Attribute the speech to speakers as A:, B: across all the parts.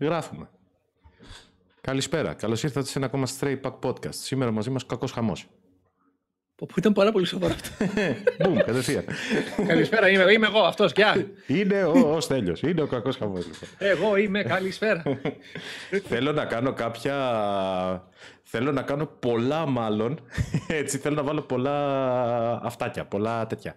A: Γράφουμε. Καλησπέρα. Καλώς ήρθατε σε ένα ακόμα Stray Pack Podcast. Σήμερα μαζί μας κακός χαμός. Που ήταν πάρα πολύ σοβαρό αυτό. Μπούμ, κατευθείαν. Καλησπέρα, είμαι, είμαι εγώ αυτός. Γεια. Είναι ο, ο Στέλιος. Είναι ο κακός χαμός. Λοιπόν. Εγώ είμαι. Καλησπέρα. θέλω να κάνω κάποια. Θέλω να κάνω πολλά, μάλλον. Έτσι, θέλω να βάλω πολλά αυτάκια, πολλά τέτοια.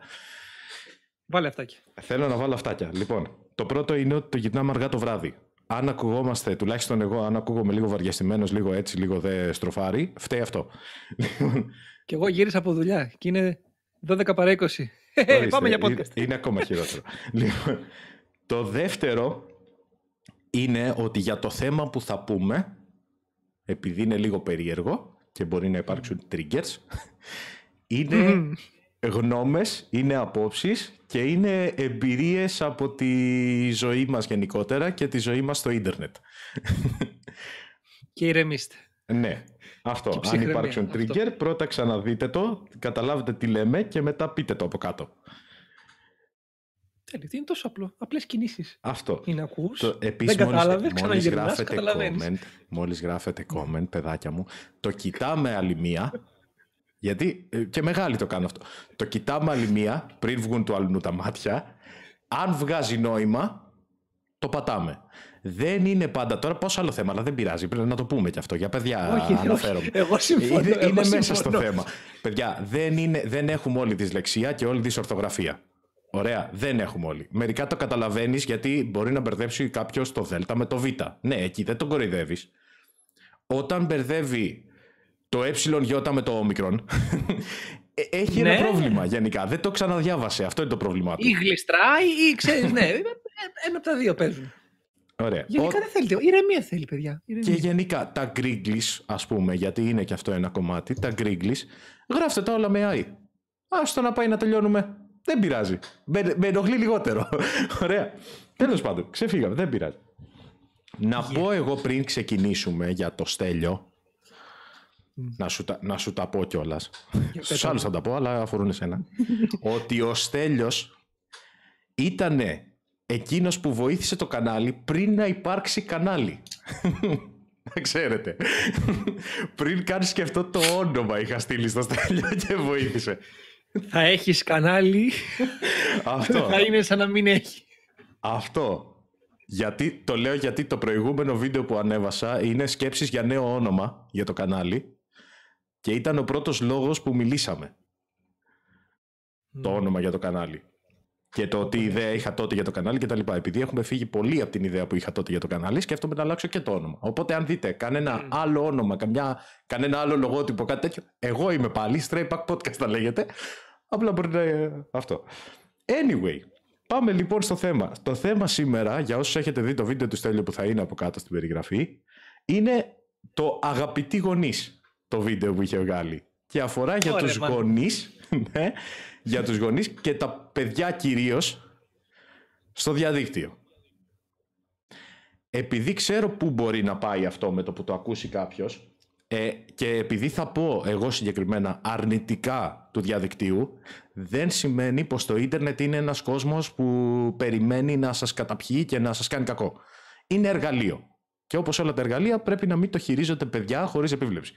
A: Βάλε αυτάκια. Θέλω να βάλω αυτάκια. Λοιπόν, το πρώτο είναι ότι το γυρνάμε αργά το βράδυ αν ακουγόμαστε, τουλάχιστον εγώ, αν ακούγομαι λίγο βαριαστημένο, λίγο έτσι, λίγο δε στροφάρι, φταίει αυτό. Λοιπόν, και εγώ γύρισα από δουλειά και είναι 12 παρά 20. Ε, ε, ορίστε, Πάμε για podcast. Είναι ακόμα χειρότερο. λοιπόν, το δεύτερο είναι ότι για το θέμα που θα πούμε, επειδή είναι λίγο περίεργο και μπορεί να υπάρξουν triggers, είναι γνώμες, είναι απόψεις και είναι εμπειρίες από τη ζωή μας γενικότερα και τη ζωή μας στο ίντερνετ. Και ηρεμήστε. Ναι, αυτό. Αν υπάρξουν trigger, πρώτα ξαναδείτε το, καταλάβετε τι λέμε και μετά πείτε το από κάτω.
B: Τέλει, είναι τόσο απλό. Απλές κινήσεις.
A: Αυτό. Είναι ακούς, το, επίσης, δεν γράφετε comment, μόλις γράφετε comment, παιδάκια μου, το κοιτάμε άλλη μία γιατί ε, και μεγάλοι το κάνουν αυτό. Το κοιτάμε άλλη μία πριν βγουν του αλλού τα μάτια. Αν βγάζει νόημα, το πατάμε. Δεν είναι πάντα. Τώρα πώ άλλο θέμα, αλλά δεν πειράζει. Πρέπει να το πούμε κι αυτό. Για παιδιά όχι, αναφέρομαι. εγώ συμφωνώ. Είναι, μέσα στο θέμα. Παιδιά, δεν, είναι, δεν έχουμε όλη τη δυσλεξία και όλη τη ορθογραφία. Ωραία, δεν έχουμε όλοι. Μερικά το καταλαβαίνεις γιατί μπορεί να μπερδέψει κάποιος το Δ με το Β. Ναι, εκεί δεν τον κοροϊδεύεις. Όταν μπερδεύει το ΕΙ με το όμικρον ε, έχει ένα ναι. πρόβλημα γενικά. Δεν το ξαναδιάβασε. Αυτό είναι το πρόβλημά του. Ή γλιστράει ή ξέρεις, ναι. Ε, ένα από τα δύο παίζουν. Ωραία. Γενικά
B: Ο... δεν θέλει. Ηρεμία θέλει, παιδιά. Ηρεμία. Και
A: γενικά τα γκρίγκλι, ας πούμε, γιατί είναι και αυτό ένα κομμάτι, τα γκρίγκλι, γράφτε τα όλα με AI. Άστο να πάει να τελειώνουμε. Δεν πειράζει. Με, με ενοχλεί λιγότερο. Ωραία. Τέλος πάντων, ξεφύγαμε. Δεν πειράζει. Να πω εγώ πριν ξεκινήσουμε για το στέλιο να σου, τα, να σου τα πω κιόλας. Στου άλλους θα τα πω, αλλά αφορούν εσένα. ότι ο Στέλιος ήταν εκείνος που βοήθησε το κανάλι πριν να υπάρξει κανάλι. δεν ξέρετε. πριν και αυτό το όνομα, είχα στείλει στο Στέλιο και βοήθησε. Θα έχεις κανάλι. Αυτό. θα είναι σαν να μην έχει. Αυτό. Γιατί, το λέω γιατί το προηγούμενο βίντεο που ανέβασα είναι σκέψεις για νέο όνομα για το κανάλι και ήταν ο πρώτος λόγος που μιλήσαμε. Το όνομα για το κανάλι. Και το τι ιδέα είχα τότε για το κανάλι κτλ. Επειδή έχουμε φύγει πολύ από την ιδέα που είχα τότε για το κανάλι, σκέφτομαι να αλλάξω και το όνομα. Οπότε, αν δείτε κανένα mm. άλλο όνομα, καμιά, κανένα άλλο λογότυπο, κάτι τέτοιο, εγώ είμαι πάλι. Stray Pack Podcast θα λέγεται. Απλά μπορεί να. είναι Αυτό. Anyway, πάμε λοιπόν στο θέμα. Το θέμα σήμερα, για όσους έχετε δει το βίντεο του Στέλιο που θα είναι από κάτω στην περιγραφή, είναι το αγαπητοί γονείς το βίντεο που είχε βγάλει. Και αφορά για του τους γονείς, ναι, για τους γονείς και τα παιδιά κυρίως στο διαδίκτυο. Επειδή ξέρω πού μπορεί να πάει αυτό με το που το ακούσει κάποιος ε, και επειδή θα πω εγώ συγκεκριμένα αρνητικά του διαδικτύου δεν σημαίνει πως το ίντερνετ είναι ένας κόσμος που περιμένει να σας καταπιεί και να σας κάνει κακό. Είναι εργαλείο. Και όπως όλα τα εργαλεία πρέπει να μην το χειρίζονται παιδιά χωρίς επίβλεψη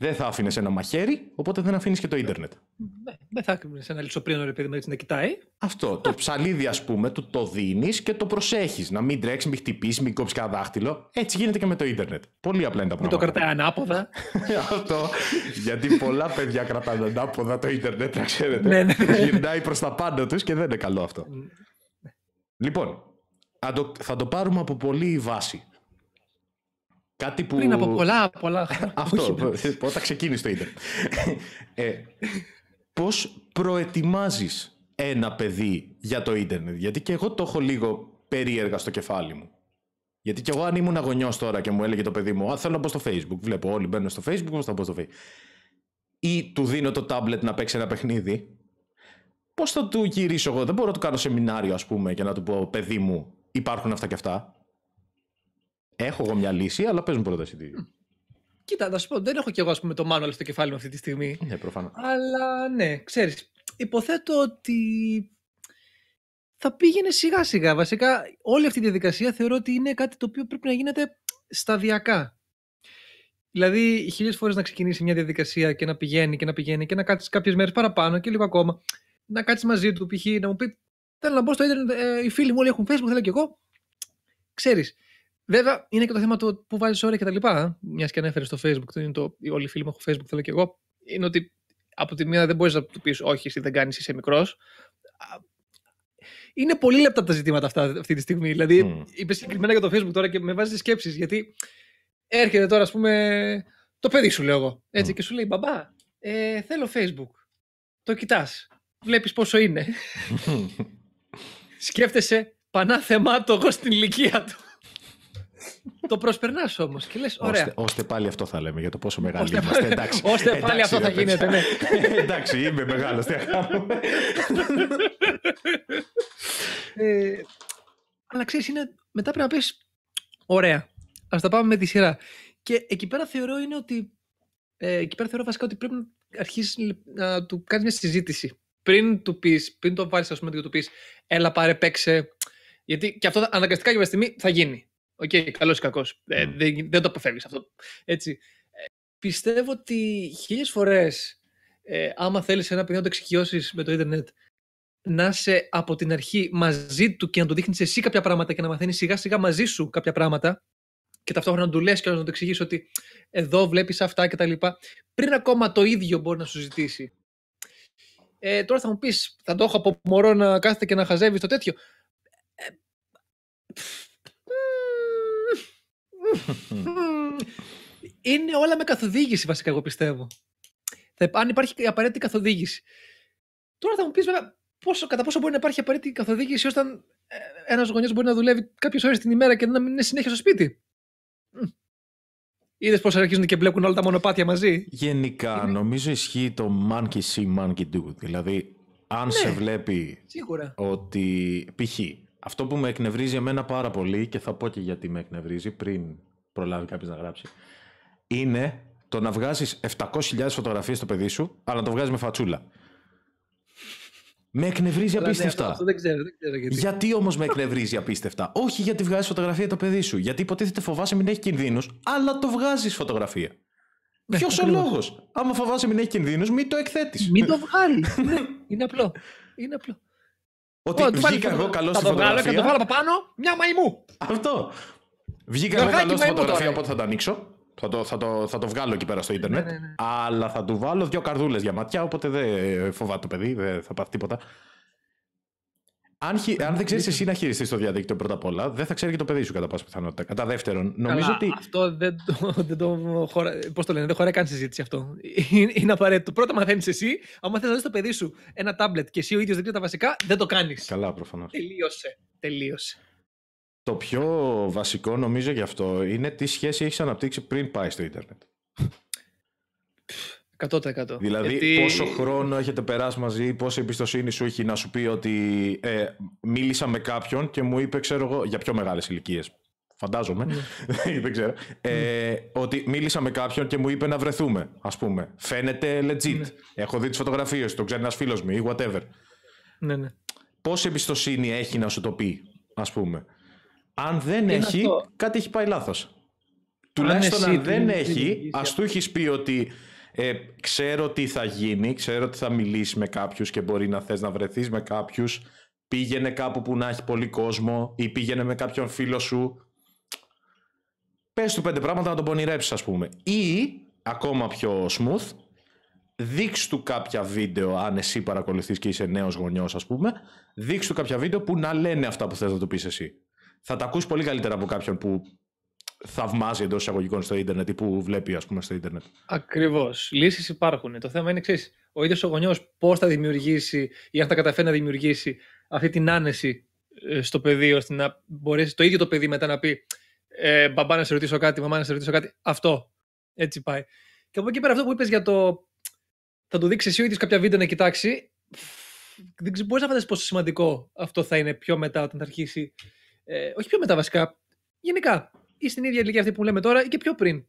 A: δεν θα άφηνες ένα μαχαίρι, οπότε δεν αφήνεις και το ίντερνετ.
B: Ναι, δεν θα άφηνε ένα λιτσοπρίνο ρε
A: παιδί μου έτσι να κοιτάει. Αυτό. Το ψαλίδι, ας πούμε, του το δίνεις και το προσέχεις. Να μην τρέξεις, μην χτυπήσεις, μην κόψεις κανένα δάχτυλο. Έτσι γίνεται και με το ίντερνετ. Πολύ απλά είναι τα πράγματα. Μην το κρατάει ανάποδα. Αυτό. Γιατί πολλά παιδιά κρατάνε ανάποδα το ίντερνετ, να ξέρετε. ναι, ναι. ναι. Γυρνάει προς τα πάντα τους και δεν είναι καλό αυτό. Ναι. λοιπόν, θα το πάρουμε από πολύ βάση. Κάτι που... Πριν από πολλά, πολλά Αυτό, όταν ξεκίνησε το ίντερνετ. ε, πώς προετοιμάζεις ένα παιδί για το ίντερνετ. Γιατί και εγώ το έχω λίγο περίεργα στο κεφάλι μου. Γιατί και εγώ αν ήμουν αγωνιός τώρα και μου έλεγε το παιδί μου «Α, θέλω να μπω στο facebook». Βλέπω όλοι μπαίνουν στο facebook, πώς θα μπω στο facebook. Ή του δίνω το τάμπλετ να παίξει ένα παιχνίδι. Πώς θα του γυρίσω εγώ. Δεν μπορώ να του κάνω σεμινάριο ας πούμε και να του πω «Παιδί μου, υπάρχουν αυτά και αυτά». Έχω εγώ μια λύση, αλλά παίζουν πρώτα τι.
B: Κοίτα, θα σου πω, δεν έχω κι εγώ ας πούμε, το manual στο κεφάλι μου αυτή τη στιγμή. Ναι, προφανώς. Αλλά ναι, ξέρεις. Υποθέτω ότι θα πήγαινε σιγά σιγά. Βασικά, όλη αυτή η διαδικασία θεωρώ ότι είναι κάτι το οποίο πρέπει να γίνεται σταδιακά. Δηλαδή, χίλιες φορές να ξεκινήσει μια διαδικασία και να πηγαίνει και να πηγαίνει και να κάτσει κάποιες μέρες παραπάνω και λίγο ακόμα. Να κάτσεις μαζί του, π.χ. να μου πει: Θέλω να μπω στο Ιντερνετ, ε, οι φίλοι μου όλοι έχουν Facebook, θέλω κι εγώ. Ξέρεις, Βέβαια, είναι και το θέμα του που βάζεις τα λοιπά, ε. Μιας και ανέφερες στο Facebook, το είναι το. Όλοι οι φίλοι μου έχουν Facebook, θέλω και εγώ. Είναι ότι από τη μία δεν μπορείς να του πεις Όχι, εσύ δεν κάνεις, είσαι μικρός. Είναι πολύ λεπτά τα ζητήματα αυτά αυτή τη στιγμή. Δηλαδή, mm. είπε συγκεκριμένα για το Facebook τώρα και με βάζει σκέψεις. Γιατί έρχεται τώρα, ας πούμε, το παιδί σου, λέω εγώ. Έτσι, mm. και σου λέει Μπαμπά, ε, θέλω Facebook. Το κοιτάς. Βλέπεις πόσο είναι. Σκέφτεσαι πανάθεμά το εγώ στην ηλικία του το προσπερνάς όμως και λες. ωραία
A: ώστε πάλι αυτό θα λέμε για το πόσο μεγάλο είμαστε. Πάλι, εντάξει, ώστε πάλι αυτό θα γίνεται, ναι. εντάξει, είμαι μεγάλος. Τι
B: ε, αλλά ξέρεις, μετά πρέπει να πεις. Ωραία, ας τα πάμε με τη σειρά. Και εκεί πέρα θεωρώ είναι ότι. Ε, εκεί πέρα θεωρώ βασικά ότι πρέπει να αρχίσεις να του κάνεις μια συζήτηση. Πριν του πεις, πριν το βάλεις, ας πούμε, και του πεις, έλα πάρε, παίξε. Γιατί και αυτό αναγκαστικά για μια στιγμή θα γίνει. Οκ, okay, καλός ή κακός. Ε, δεν, δεν το αποφεύγεις αυτό. Έτσι. Ε, πιστεύω ότι χίλιες φορές, ε, άμα θέλεις ένα παιδί να το εξοικειώσεις με το Ιντερνετ, να είσαι από την αρχή μαζί του και να του δείχνεις εσύ κάποια πράγματα και να μαθαίνεις σιγά σιγά μαζί σου κάποια πράγματα και ταυτόχρονα να του λες και να του εξηγήσει ότι εδώ βλέπεις αυτά κτλ. Πριν ακόμα το ίδιο μπορεί να σου ζητήσει. Ε, τώρα θα μου πεις, θα το έχω από μωρό να κάθεται και να χαζεύει το τέτοιο. Ε, Είναι όλα με καθοδήγηση βασικά, εγώ πιστεύω. αν υπάρχει απαραίτητη καθοδήγηση. Τώρα θα μου πεις, βέβαια, πόσο, κατά πόσο μπορεί να υπάρχει απαραίτητη καθοδήγηση όταν ε, ένας γονιός μπορεί να δουλεύει κάποιες ώρες την ημέρα
A: και να μην είναι συνέχεια στο σπίτι. Είδες πώς αρχίζουν και μπλέκουν όλα τα μονοπάτια μαζί. Γενικά, νομίζω ισχύει το monkey see, monkey do. Δηλαδή, αν ναι. σε βλέπει ότι. π.χ. Αυτό που με εκνευρίζει εμένα πάρα πολύ και θα πω και γιατί με εκνευρίζει πριν προλάβει κάποιος να γράψει. Είναι το να βγάζεις 700.000 φωτογραφίες στο παιδί σου, αλλά να το βγάζεις με φατσούλα. Με εκνευρίζει ναι, απίστευτα.
B: δεν ξέρω, δεν ξέρω γιατί. Γιατί
A: όμως με εκνευρίζει απίστευτα. Όχι γιατί βγάζει φωτογραφία το παιδί σου. Γιατί υποτίθεται φοβάσαι μην έχει κινδύνους, αλλά το βγάζεις φωτογραφία. Ναι, Ποιος ο λόγος. Άμα φοβάσαι μην έχει κινδύνους, μην το εκθέτεις. Μην το βγάλεις. Ναι, είναι απλό. Είναι απλό. Ότι βγήκα εγώ καλό στη φωτογραφία. Θα το βάλω από
B: πάνω, μια μαϊμού. Αυτό.
A: Βγήκα εγώ καλός στη φωτογραφία, οπότε θα το ανοίξω. Θα το, θα, το, θα το βγάλω εκεί πέρα στο ίντερνετ. Ναι, ναι, ναι. Αλλά θα του βάλω δύο καρδούλες για ματιά, οπότε δεν φοβάται το παιδί, δεν θα πάθει τίποτα αν, χει, αν δεν ξέρεις εσύ να χειριστείς το διαδίκτυο πρώτα απ' όλα, δεν θα ξέρει και το παιδί σου κατά πάσα πιθανότητα. Κατά δεύτερον, νομίζω Καλά, ότι.
B: Αυτό δεν το. Δεν το χωρα... Πώς το λένε, δεν χωράει καν συζήτηση αυτό. Είναι, απαραίτητο. Πρώτα μαθαίνεις εσύ, άμα θες να δεις το παιδί σου ένα τάμπλετ και εσύ ο ίδιος
A: δεν ξέρει τα βασικά, δεν το κάνεις. Καλά, προφανώς.
B: Τελείωσε.
A: Τελείωσε. Το πιο βασικό νομίζω γι' αυτό είναι τι σχέση έχεις αναπτύξει πριν πάει στο Ιντερνετ.
B: 100%. Δηλαδή, πόσο
A: χρόνο έχετε περάσει μαζί, πόση εμπιστοσύνη σου έχει να σου πει ότι ε, μίλησα με κάποιον και μου είπε, ξέρω εγώ, για πιο μεγάλες ηλικίες. Φαντάζομαι. Mm. Ναι. δεν ξέρω. Ε, Ότι μίλησα με κάποιον και μου είπε να βρεθούμε, ας πούμε. Φαίνεται legit. Ναι. Έχω δει τις φωτογραφίες, το ξέρει ένας φίλος μου ή whatever. Ναι, ναι. Πόση εμπιστοσύνη έχει να σου το πει, ας πούμε. Αν δεν έχει, κάτι έχει πάει λάθος. Τουλάχιστον αν δεν έχει, ας του έχεις πει ότι ε, ξέρω τι θα γίνει, ξέρω ότι θα μιλήσει με κάποιους και μπορεί να θες να βρεθείς με κάποιους, πήγαινε κάπου που να έχει πολύ κόσμο ή πήγαινε με κάποιον φίλο σου, πες του πέντε πράγματα να τον πονηρέψεις ας πούμε. Ή, ακόμα πιο smooth, δείξ του κάποια βίντεο, αν εσύ παρακολουθείς και είσαι νέος γονιός, ας πούμε, δείξ του κάποια βίντεο που να λένε αυτά που θες να του πεις εσύ. Θα τα ακούσει πολύ καλύτερα από κάποιον που θαυμάζει εντός εισαγωγικών στο ίντερνετ ή που βλέπει ας πούμε, στο ίντερνετ.
B: Ακριβώς. Λύσεις υπάρχουν. Το θέμα είναι εξή. Ο ίδιος ο γονιός πώς θα δημιουργήσει ή αν θα καταφέρει να δημιουργήσει αυτή την άνεση ε, στο παιδί, ώστε να μπορέσει το ίδιο το παιδί μετά να πει ε, Μπαμπά, να σε ρωτήσω κάτι, μαμά, να σε ρωτήσω κάτι. Αυτό. Έτσι πάει. Και από εκεί πέρα αυτό που είπες για το. Θα του δείξεις εσύ ο ίδιος κάποια βίντεο να κοιτάξει. Δεν μπορείς να φανταστείς πόσο σημαντικό αυτό θα είναι πιο μετά, όταν θα αρχίσει. Ε, όχι πιο μετά, βασικά. Γενικά, ή στην ίδια ηλικία αυτή που λέμε τώρα ή και πιο πριν.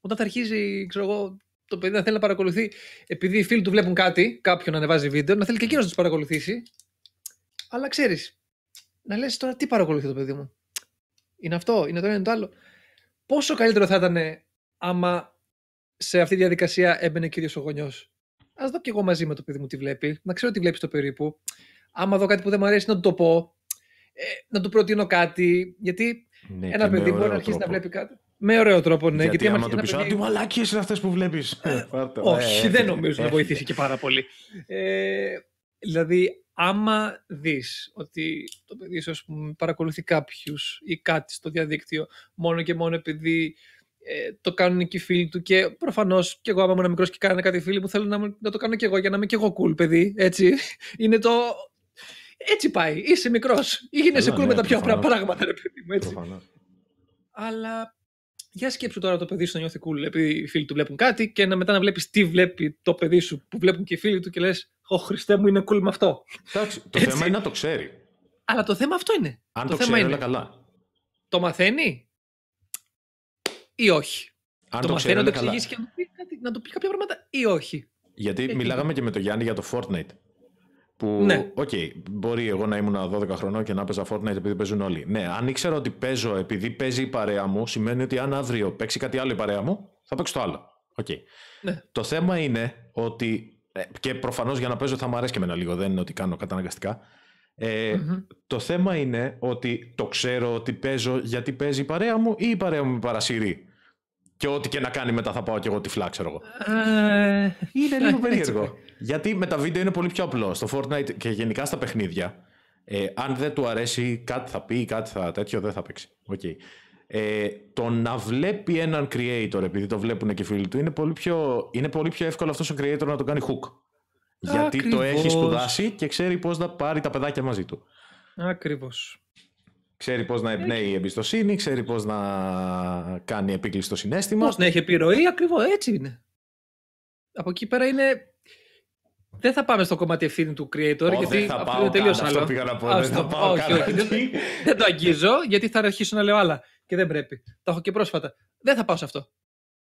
B: Όταν θα αρχίζει, ξέρω εγώ, το παιδί να θέλει να παρακολουθεί, επειδή οι φίλοι του βλέπουν κάτι, κάποιον να ανεβάζει βίντεο, να θέλει και εκείνος να τους παρακολουθήσει. Αλλά ξέρεις, να λες τώρα τι παρακολουθεί το παιδί μου. Είναι αυτό, είναι το ένα, είναι το άλλο. Πόσο καλύτερο θα ήταν άμα σε αυτή τη διαδικασία έμπαινε και ο ίδιο ο γονιός. Ας δω κι εγώ μαζί με το παιδί μου τι βλέπει, να ξέρω τι βλέπει το περίπου. Άμα δω κάτι που δεν μου αρέσει, να του το πω, ε, να του προτείνω κάτι. Γιατί
A: ναι, ένα παιδί μπορεί να αρχίσει να βλέπει
B: κάτι. Με ωραίο τρόπο, ναι. Γιατί, γιατί άμα το πεις, τι μαλάκιες είναι αυτές που βλέπεις.
A: Ε, ε, όχι, ε, δεν νομίζω να βοηθήσει και πάρα πολύ.
B: δηλαδή, άμα δεις ότι το παιδί σου πούμε, παρακολουθεί κάποιους ή κάτι στο διαδίκτυο μόνο και μόνο επειδή το κάνουν και οι φίλοι του και προφανώς και εγώ άμα ήμουν μικρός και κάνω κάτι φίλοι που θέλουν να, το κάνω και εγώ για να είμαι και εγώ cool παιδί έτσι είναι το έτσι πάει. Είσαι μικρός. Γίνεσαι cool κούρ με ναι, τα πιο απλά πράγματα, ρε παιδί μου. Έτσι. Αλλά για σκέψου τώρα το παιδί σου να νιώθει cool επειδή οι φίλοι του βλέπουν κάτι και να μετά να βλέπεις τι βλέπει το παιδί σου που βλέπουν και οι φίλοι του και λες: Ω Χριστέ μου, είναι cool με αυτό.
A: Εντάξει, το θέμα είναι να το ξέρει.
B: Αλλά το θέμα αυτό είναι. Αν το, το ξέρει, όλα καλά. Το μαθαίνει
A: ή όχι. Αν το, το μαθαίνει να το εξηγήσει
B: και να του πει, κάποια
A: πράγματα ή όχι. Γιατί ε, ε, ε. μιλάγαμε και με τον Γιάννη για το Fortnite. Που, ναι. okay, μπορεί εγώ να ήμουν 12 χρονών και να παίζα Fortnite επειδή παίζουν όλοι. Ναι, αν ήξερα ότι παίζω επειδή παίζει η παρέα μου, σημαίνει ότι αν αύριο παίξει κάτι άλλο η παρέα μου, θα παίξω το άλλο. Okay. Ναι. Το θέμα είναι ότι. Ε, και προφανώς για να παίζω θα μου αρέσει και εμένα λίγο, δεν είναι ότι κάνω καταναγκαστικά. Ε, Το θέμα είναι ότι το ξέρω ότι παίζω γιατί παίζει η παρέα μου ή η παρέα μου με παρασύρει. Και ό,τι και να κάνει μετά θα πάω και εγώ τυφλά, ξέρω εγώ.
B: Ε, είναι λίγο περίεργο.
A: Γιατί με τα βίντεο είναι πολύ πιο απλό. Στο Fortnite και γενικά στα παιχνίδια, ε, αν δεν του αρέσει κάτι θα πει, κάτι θα τέτοιο, δεν θα παίξει. Okay. Ε, το να βλέπει έναν creator, επειδή το βλέπουν και οι φίλοι του, είναι πολύ πιο, είναι πολύ πιο εύκολο αυτός ο creator να το κάνει hook. Γιατί το έχει σπουδάσει και ξέρει πώς να πάρει τα παιδάκια μαζί του. Ακριβώς. Ξέρει πώς να εμπνέει η εμπιστοσύνη, ξέρει πώς να κάνει επίκληση στο συνέστημα. Πώς
B: να έχει επιρροή,
A: ακριβώς έτσι είναι. Από εκεί πέρα είναι. Δεν θα πάμε στο κομμάτι ευθύνη του creator, oh, γιατί δεν θα πάω είναι τελείως Αυτό πήγα να πω, δεν θα πάω όχι, όχι,
B: δεν, το αγγίζω, γιατί θα αρχίσω να λέω άλλα. Και δεν πρέπει. Τα έχω και πρόσφατα. Δεν θα πάω σε αυτό.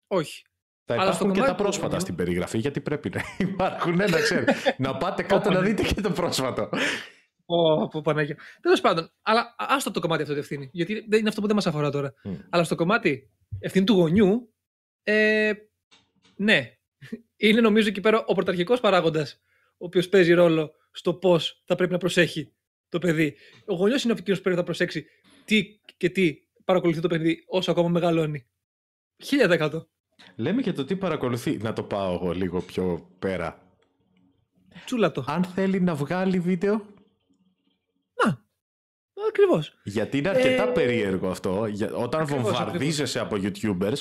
B: Όχι. Θα Αλλά υπάρχουν και τα πρόσφατα στην
A: περιγραφή, γιατί πρέπει να
B: υπάρχουν. Ναι, να,
A: να πάτε κάτω να ναι. δείτε και το πρόσφατο.
B: Πω, Παναγία. Τέλος πάντων, αλλά άστο το κομμάτι αυτό τη ευθύνη. Γιατί δεν είναι αυτό που δεν μας αφορά τώρα. Mm. Αλλά στο κομμάτι ευθύνη του γονιού, ε, ναι. Είναι νομίζω εκεί πέρα ο πρωταρχικός παράγοντας, ο οποίος παίζει ρόλο στο πώς θα πρέπει να προσέχει το παιδί. Ο γονιός είναι ο οποίο πρέπει να προσέξει τι και τι παρακολουθεί το παιδί όσο ακόμα μεγαλώνει. 1000%.
A: Λέμε για το τι παρακολουθεί. Να το πάω εγώ λίγο πιο πέρα.
B: Τσούλα το. Αν θέλει να βγάλει βίντεο, Ακριβώς.
A: Γιατί είναι αρκετά ε... περίεργο αυτό. Όταν ακριβώς, βομβαρδίζεσαι από YouTubers,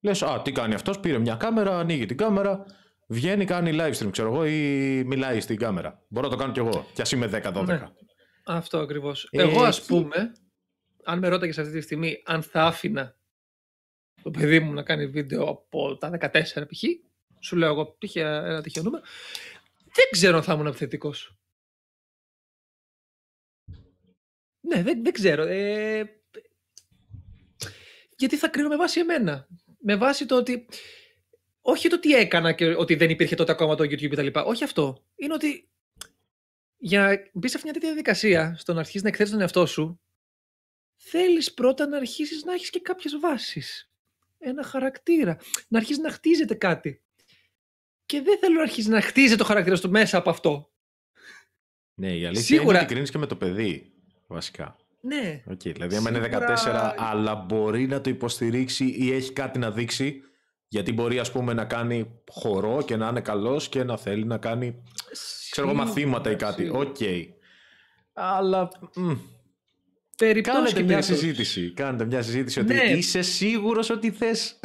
A: λες, Α, τι κάνει αυτός, πήρε μια κάμερα, ανοίγει την κάμερα, βγαίνει, κάνει live stream, ξέρω εγώ, ή μιλάει στην κάμερα. Μπορώ να το κάνω κι εγώ, κι ας είμαι 10-12. Ναι.
B: Αυτό ακριβώς. Ε, εγώ, ας πούμε, αν με ρώταγες αυτή τη στιγμή αν θα άφηνα το παιδί μου να κάνει βίντεο από τα 14 π.χ., σου λέω εγώ ένα τυχαίο νούμερο, δεν ξέρω αν θα ήμουν επιθετικός. Ναι, δεν, δεν ξέρω. Ε, γιατί θα κρίνω με βάση εμένα. Με βάση το ότι. Όχι το τι έκανα και ότι δεν υπήρχε τότε ακόμα το YouTube κτλ. Όχι αυτό. Είναι ότι για να μπεις σε αυτή μια τέτοια διαδικασία, στο να αρχίσεις να εκθέσει τον εαυτό σου, θέλεις πρώτα να αρχίσεις να έχεις και κάποιες βάσεις. Ένα χαρακτήρα. Να αρχίσεις να χτίζεται κάτι. Και δεν θέλω να αρχίσεις να χτίζεται το χαρακτήρα σου μέσα από αυτό.
A: Ναι, η αλήθεια Σίγουρα... είναι ότι κρίνεις και με το παιδί βασικά. Ναι. Okay, δηλαδή, άμα είναι 14, αλλά μπορεί να το υποστηρίξει ή έχει κάτι να δείξει. Γιατί μπορεί, ας πούμε, να κάνει χορό και να είναι καλός και να θέλει να κάνει, ξέρω εγώ, μαθήματα ή κάτι. Οκ. Okay.
B: Αλλά... Μ, κάνετε μια
A: συζήτηση. Κάνετε μια συζήτηση ότι ναι. είσαι σίγουρος ότι θες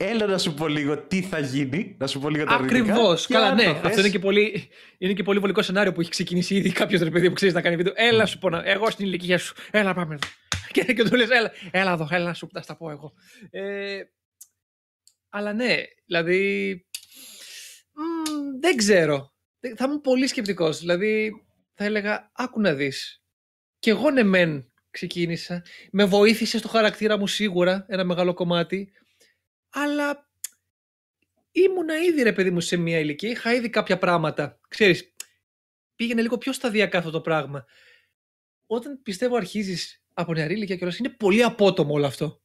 A: Έλα να σου πω λίγο τι θα γίνει, να σου πω λίγο τα Ακριβώ. Καλά, ναι. Αυτό είναι και, πολύ, είναι και πολύ βολικό σενάριο που έχει ξεκινήσει
B: ήδη κάποιος ρε παιδί που ξέρεις να κάνει βίντεο. Έλα σου πω, εγώ στην ηλικία σου. Έλα, πάμε εδώ. Και, και του λες, έλα, έλα εδώ, έλα να σου τα πω εγώ. Ε, αλλά ναι, δηλαδή. Μ, δεν ξέρω. Θα ήμουν πολύ σκεπτικός. Δηλαδή, θα έλεγα, άκου να δεις. Κι εγώ ναι, μεν ξεκίνησα. Με βοήθησε στο χαρακτήρα μου σίγουρα ένα μεγάλο κομμάτι αλλά ήμουνα ήδη ρε παιδί μου σε μια ηλικία, είχα ήδη κάποια πράγματα. Ξέρεις, πήγαινε λίγο πιο σταδιακά αυτό το πράγμα. Όταν πιστεύω αρχίζεις από νεαρή ηλικία και όλα, είναι πολύ απότομο όλο αυτό.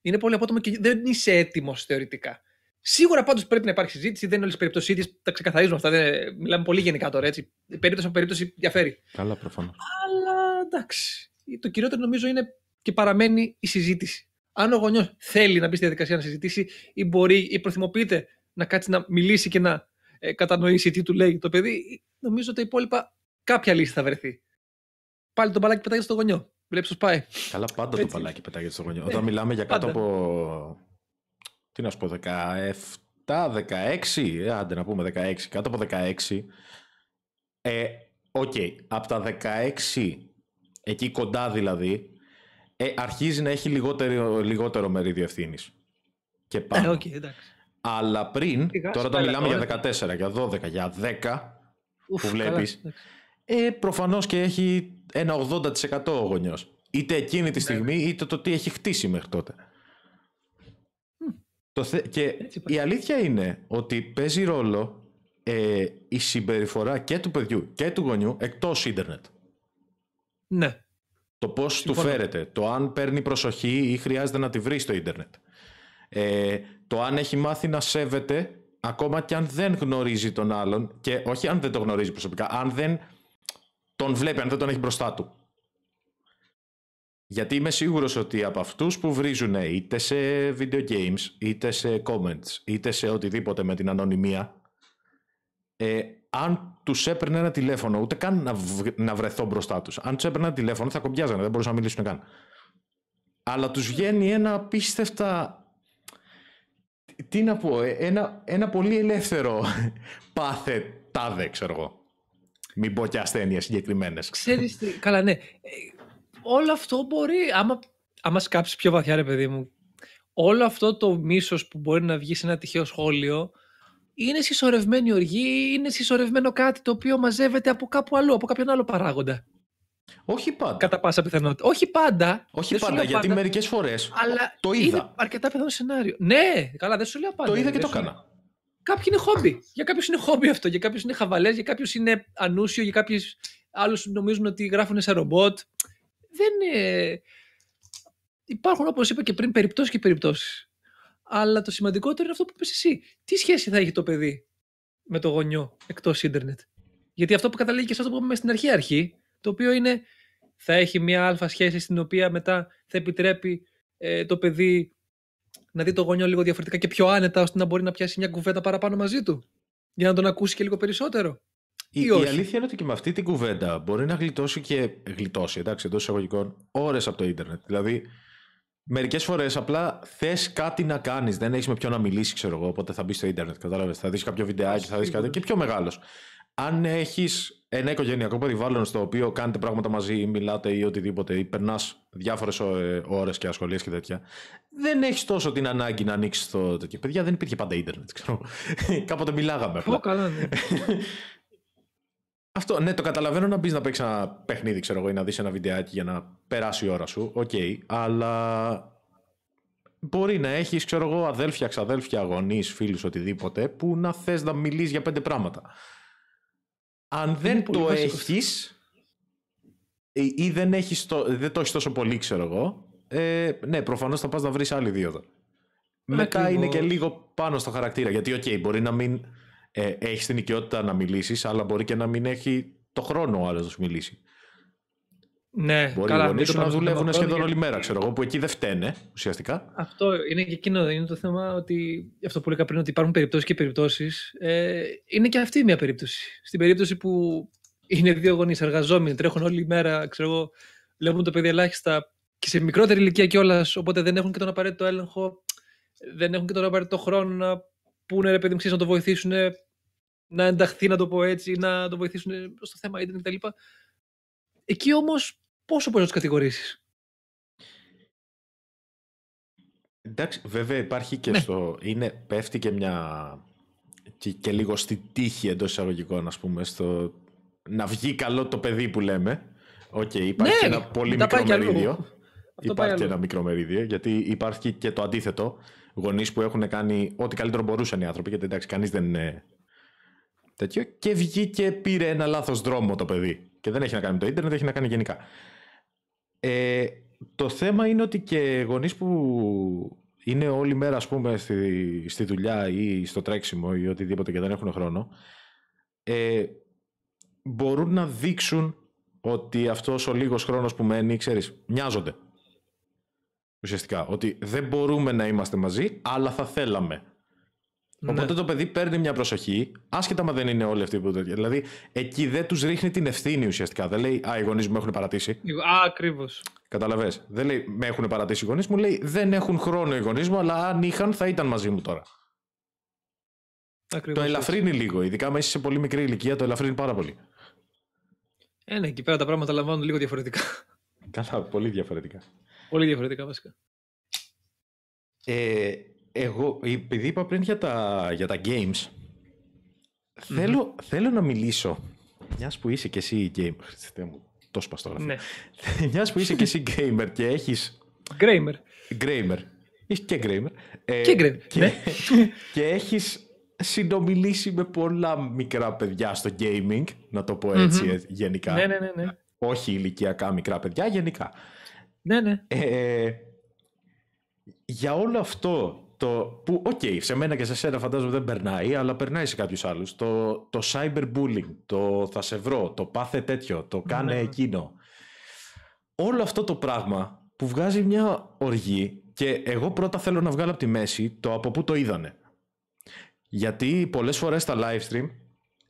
B: Είναι πολύ απότομο και δεν είσαι έτοιμος θεωρητικά. Σίγουρα πάντως πρέπει να υπάρχει συζήτηση, δεν είναι όλες τι περιπτώσει Τα ξεκαθαρίζουμε αυτά. Δεν... Μιλάμε πολύ γενικά τώρα έτσι. Περίπτωση από περίπτωση διαφέρει.
A: Καλά, προφανώς.
B: Αλλά εντάξει. Το κυριότερο νομίζω είναι και παραμένει η συζήτηση αν ο γονιός θέλει να μπει στη διαδικασία να συζητήσει ή μπορεί ή προθυμοποιείται να κάτσει να μιλήσει και να ε, κατανοήσει τι του λέει το παιδί, νομίζω ότι τα υπόλοιπα κάποια λύση θα βρεθεί. Πάλι το μπαλάκι πετάγεται στο γονιό. Βλέπεις πώς πάει.
A: Καλά, πάντα το μπαλάκι πετάγεται στο γονιό. Ε, Όταν μιλάμε για κάτω από. Τι να σου πω, 17, 16, ε, άντε να πούμε 16, κάτω από 16. Ε, Οκ, okay. από τα 16, εκεί κοντά δηλαδή, ε, αρχίζει να έχει λιγότερο, λιγότερο μερίδιο ευθύνης. Και πάλι. Ε, okay, Αλλά πριν, τώρα το μιλάμε για 14, για 12, για 10 που βλέπει, ε, προφανώς και έχει ένα 80% ο γονιός. Είτε εκείνη τη ναι. στιγμή, είτε το τι έχει χτίσει μέχρι τότε. Το Και η αλήθεια είναι ότι παίζει ρόλο ε, η συμπεριφορά και του παιδιού και του γονιού εκτός ίντερνετ. Ναι. Το πώς του φέρεται, το αν παίρνει προσοχή ή χρειάζεται να τη βρει στο ίντερνετ. Ε, το αν έχει μάθει να σέβεται ακόμα και αν δεν γνωρίζει τον άλλον και όχι αν δεν το γνωρίζει προσωπικά, αν δεν τον βλέπει, αν δεν τον έχει μπροστά του. Γιατί είμαι σίγουρος ότι από αυτούς που βρίζουν είτε σε video games, είτε σε comments, είτε σε οτιδήποτε με την ανωνυμία, ε, αν τους έπαιρνε ένα τηλέφωνο, ούτε καν να, να βρεθώ μπροστά τους. Αν τους έπαιρνε ένα τηλέφωνο, θα κομπιάζανε, δεν μπορούσαν να μιλήσουν καν. Αλλά τους βγαίνει ένα απίστευτα. Τι να πω, ε, ένα, ένα πολύ ελεύθερο πάθε τάδε, ξέρω εγώ. Μην πω και ασθένειες συγκεκριμένες. Ξέρεις Καλά,
B: ναι. Ε, όλο αυτό μπορεί, άμα, άμα σκάψεις πιο βαθιά, ρε παιδί μου, όλο αυτό το μίσος που μπορεί να βγει σε ένα τυχαίο σχόλιο είναι συσσωρευμένη οργή, είναι συσσωρευμένο κάτι το οποίο μαζεύεται από κάπου αλλού, από κάποιον άλλο παράγοντα. Όχι πάντα. Κατά πάσα πιθανότητα. Όχι πάντα. Όχι πάντα, γιατί μερικές φορές.
A: Αλλά το είδα. Είναι
B: αρκετά πιθανό σενάριο. Ναι, καλά, δεν σου λέω πάντα. Το είδα και το έκανα. Κάποιοι είναι χόμπι. Για κάποιους είναι χόμπι αυτό. Για κάποιους είναι χαβαλές. Για κάποιους είναι ανούσιο. Για κάποιους άλλους νομίζουν ότι γράφουν σε ρομπότ. Δεν. είναι. Υπάρχουν, όπως είπα και πριν, περιπτώσεις και περιπτώσεις αλλά το σημαντικότερο είναι αυτό που είπε εσύ. Τι σχέση θα έχει το παιδί με το γονιό εκτός ίντερνετ. Γιατί αυτό που καταλήγει και σε αυτό που είπαμε στην αρχή αρχή, το οποίο είναι θα έχει μια αλφα σχέση στην οποία μετά θα επιτρέπει ε, το παιδί να δει το γονιό λίγο διαφορετικά και πιο άνετα, ώστε να μπορεί να πιάσει μια κουβέντα παραπάνω μαζί του. Για να τον ακούσει και λίγο περισσότερο.
A: Η, ή όχι. η είναι ότι και με αυτή την κουβέντα μπορεί να γλιτώσει και. γλιτώσει, εντάξει, εντός εισαγωγικών, ώρες από το Ιντερνετ. Δηλαδή, Μερικές φορές απλά θες κάτι να κάνεις. Δεν έχεις με ποιον να μιλήσεις, ξέρω εγώ. Οπότε θα μπεις στο Ιντερνετ. Κατάλαβες. Θα δεις κάποιο βιντεάκι, θα δεις κάτι. Και πιο μεγάλος. Αν έχεις ένα οικογενειακό περιβάλλον στο οποίο κάνετε πράγματα μαζί ή μιλάτε ή οτιδήποτε ή περνάς διάφορες ε, ώρες και ασχολίες και τέτοια, δεν έχεις τόσο την ανάγκη να ανοίξεις το τέτοιο. Παιδιά δεν υπήρχε πάντα Ιντερνετ, ξέρω. Κάποτε μιλάγαμε. καλά, ναι. Αυτό, ναι, το καταλαβαίνω να μπεις να παίξεις ένα παιχνίδι, ξέρω εγώ, ή να δεις ένα βιντεάκι για να περάσει η ώρα σου. Οκ, okay, αλλά μπορεί να έχεις, ξέρω εγώ, αδέλφια, ξαδέλφια, γονείς, φίλους, οτιδήποτε, που να θες να μιλήσει για πέντε πράγματα. Αν δεν το έχεις ε, ή δεν, έχεις το, δεν το έχεις τόσο πολύ, ξέρω εγώ, ε, ναι, προφανώς θα πας να βρεις άλλη δύο. Μετά είναι και λίγο πάνω στο χαρακτήρα. Γιατί, οκ, okay, μπορεί να μην ε, έχεις την οικειότητα να μιλήσεις, αλλά μπορεί και να μην έχει το χρόνο ο άλλος να σου μιλήσει. Ναι, μπορεί καλά, οι γονεί να δουλεύουν σχεδόν όλη μέρα, ξέρω εγώ, που εκεί δεν φταίνε ουσιαστικά.
B: Αυτό είναι και εκείνο είναι το θέμα ότι αυτό που έλεγα πριν, ότι υπάρχουν περιπτώσεις και περιπτώσεις. Ε, είναι και αυτή μια περίπτωση. Στην περίπτωση που είναι δύο γονείς εργαζόμενοι, τρέχουν όλη μέρα, ξέρω εγώ, βλέπουν το παιδί ελάχιστα και σε μικρότερη ηλικία κιόλας, οπότε δεν έχουν και τον απαραίτητο έλεγχο, δεν έχουν και τον απαραίτητο χρόνο να πούνε ρε παιδί μου, να το βοηθήσουν να ενταχθεί, να το πω έτσι, να το βοηθήσουν στο θέμα ίντερνετ κτλ. Εκεί όμως, πόσο μπορεί να του κατηγορήσεις.
A: Εντάξει, βέβαια υπάρχει και ναι. στο. Είναι, πέφτει και μια. Και, και λίγο στη τύχη εντός εισαγωγικών, ας πούμε, στο. Να βγει καλό το παιδί που λέμε. Οκ, υπάρχει ναι, ένα πολύ μικρό μερίδιο. Υπάρχει και ένα μικρό μερίδιο, γιατί υπάρχει και το αντίθετο. Γονείς που έχουν κάνει ό,τι καλύτερο μπορούσαν οι άνθρωποι, γιατί εντάξει, κανείς δεν είναι τέτοιο και βγήκε, πήρε ένα λάθος δρόμο το παιδί. Και δεν έχει να κάνει με το ίντερνετ, έχει να κάνει γενικά. Ε, το θέμα είναι ότι και γονείς που είναι όλη μέρα ας πούμε στη, στη δουλειά ή στο τρέξιμο ή οτιδήποτε και δεν έχουν χρόνο ε, μπορούν να δείξουν ότι αυτός ο λίγος χρόνος που μένει, ξέρεις, μοιάζονται. Ουσιαστικά, ότι δεν μπορούμε να είμαστε μαζί, αλλά θα θέλαμε. Οπότε ναι. το παιδί παίρνει μια προσοχή, άσχετα μα δεν είναι όλοι αυτοί που τέτοια. Δηλαδή, εκεί δεν τους ρίχνει την ευθύνη ουσιαστικά. Δεν λέει Α, οι γονείς μου έχουν παρατήσει. Α, ακριβώς. Καταλαβέ. Δεν λέει Με έχουν παρατήσει οι γονείς μου. Λέει Δεν έχουν χρόνο οι γονείς μου, αλλά αν είχαν θα ήταν μαζί μου τώρα.
B: Ακριβώς. Το ελαφρύνει
A: λίγο. Ειδικά μέσα σε πολύ μικρή ηλικία το ελαφρύνει πάρα πολύ.
B: Ε, ναι, εκεί πέρα τα πράγματα λαμβάνουν λίγο διαφορετικά.
A: Καλά, πολύ διαφορετικά. Πολύ διαφορετικά βασικά. Ε, εγώ, ε, επειδή είπα πριν για τα, για τα games, θέλω, θέλω να μιλήσω, μιας που είσαι και εσύ gamer, χριστέ μου, το σπαστό Ναι. Μιας που είσαι και εσύ gamer και έχεις... Γκρέιμερ. Γκρέιμερ. Είσαι και γκρέιμερ. Ε, και και, ναι. έχεις συνομιλήσει με πολλά μικρά παιδιά στο gaming, να το πω ετσι ε, γενικά. Ναι, ναι, ναι, ναι. Όχι ηλικιακά μικρά παιδιά, γενικά. Ναι, ναι. Ε, για όλο αυτό που, οκ, okay, σε μένα και σε σένα φαντάζομαι δεν περνάει, αλλά περνάει σε κάποιους άλλους. Το, το cyberbullying, το θα σε βρω, το πάθε τέτοιο, το κάνε ναι. εκείνο. Όλο αυτό το πράγμα που βγάζει μια οργή και εγώ πρώτα θέλω να βγάλω από τη μέση το από πού το είδανε. Γιατί πολλές φορές στα live stream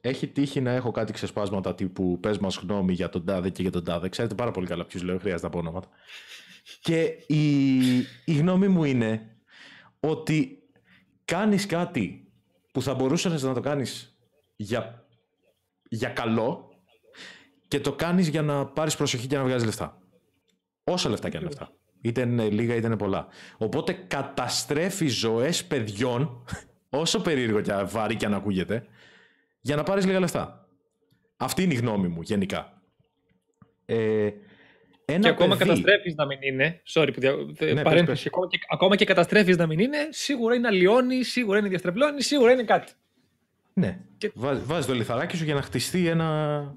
A: έχει τύχει να έχω κάτι ξεσπάσματα τύπου πες μας γνώμη για τον τάδε και για τον τάδε. Ξέρετε πάρα πολύ καλά ποιους λέω, χρειάζεται από ονόματα. Και η, η γνώμη μου είναι ότι κάνεις κάτι που θα μπορούσες να το κάνεις για, για καλό και το κάνεις για να πάρεις προσοχή και να βγάζεις λεφτά. Όσα λεφτά και αν λεφτά. Είτε είναι λίγα είτε είναι πολλά. Οπότε καταστρέφει ζωές παιδιών, όσο περίεργο και βαρύ και αν ακούγεται, για να πάρεις λίγα λεφτά. Αυτή είναι η γνώμη μου γενικά. Ε, ένα και ακόμα καταστρέφεις
B: να μην είναι. Sorry που ναι, Ακόμα και, καταστρέφεις να μην είναι, σίγουρα είναι αλλοιώνει, σίγουρα είναι διαστρεβλώνει, σίγουρα είναι κάτι.
A: Ναι. Και... Βάζει, το λιθαράκι σου για να χτιστεί ένα.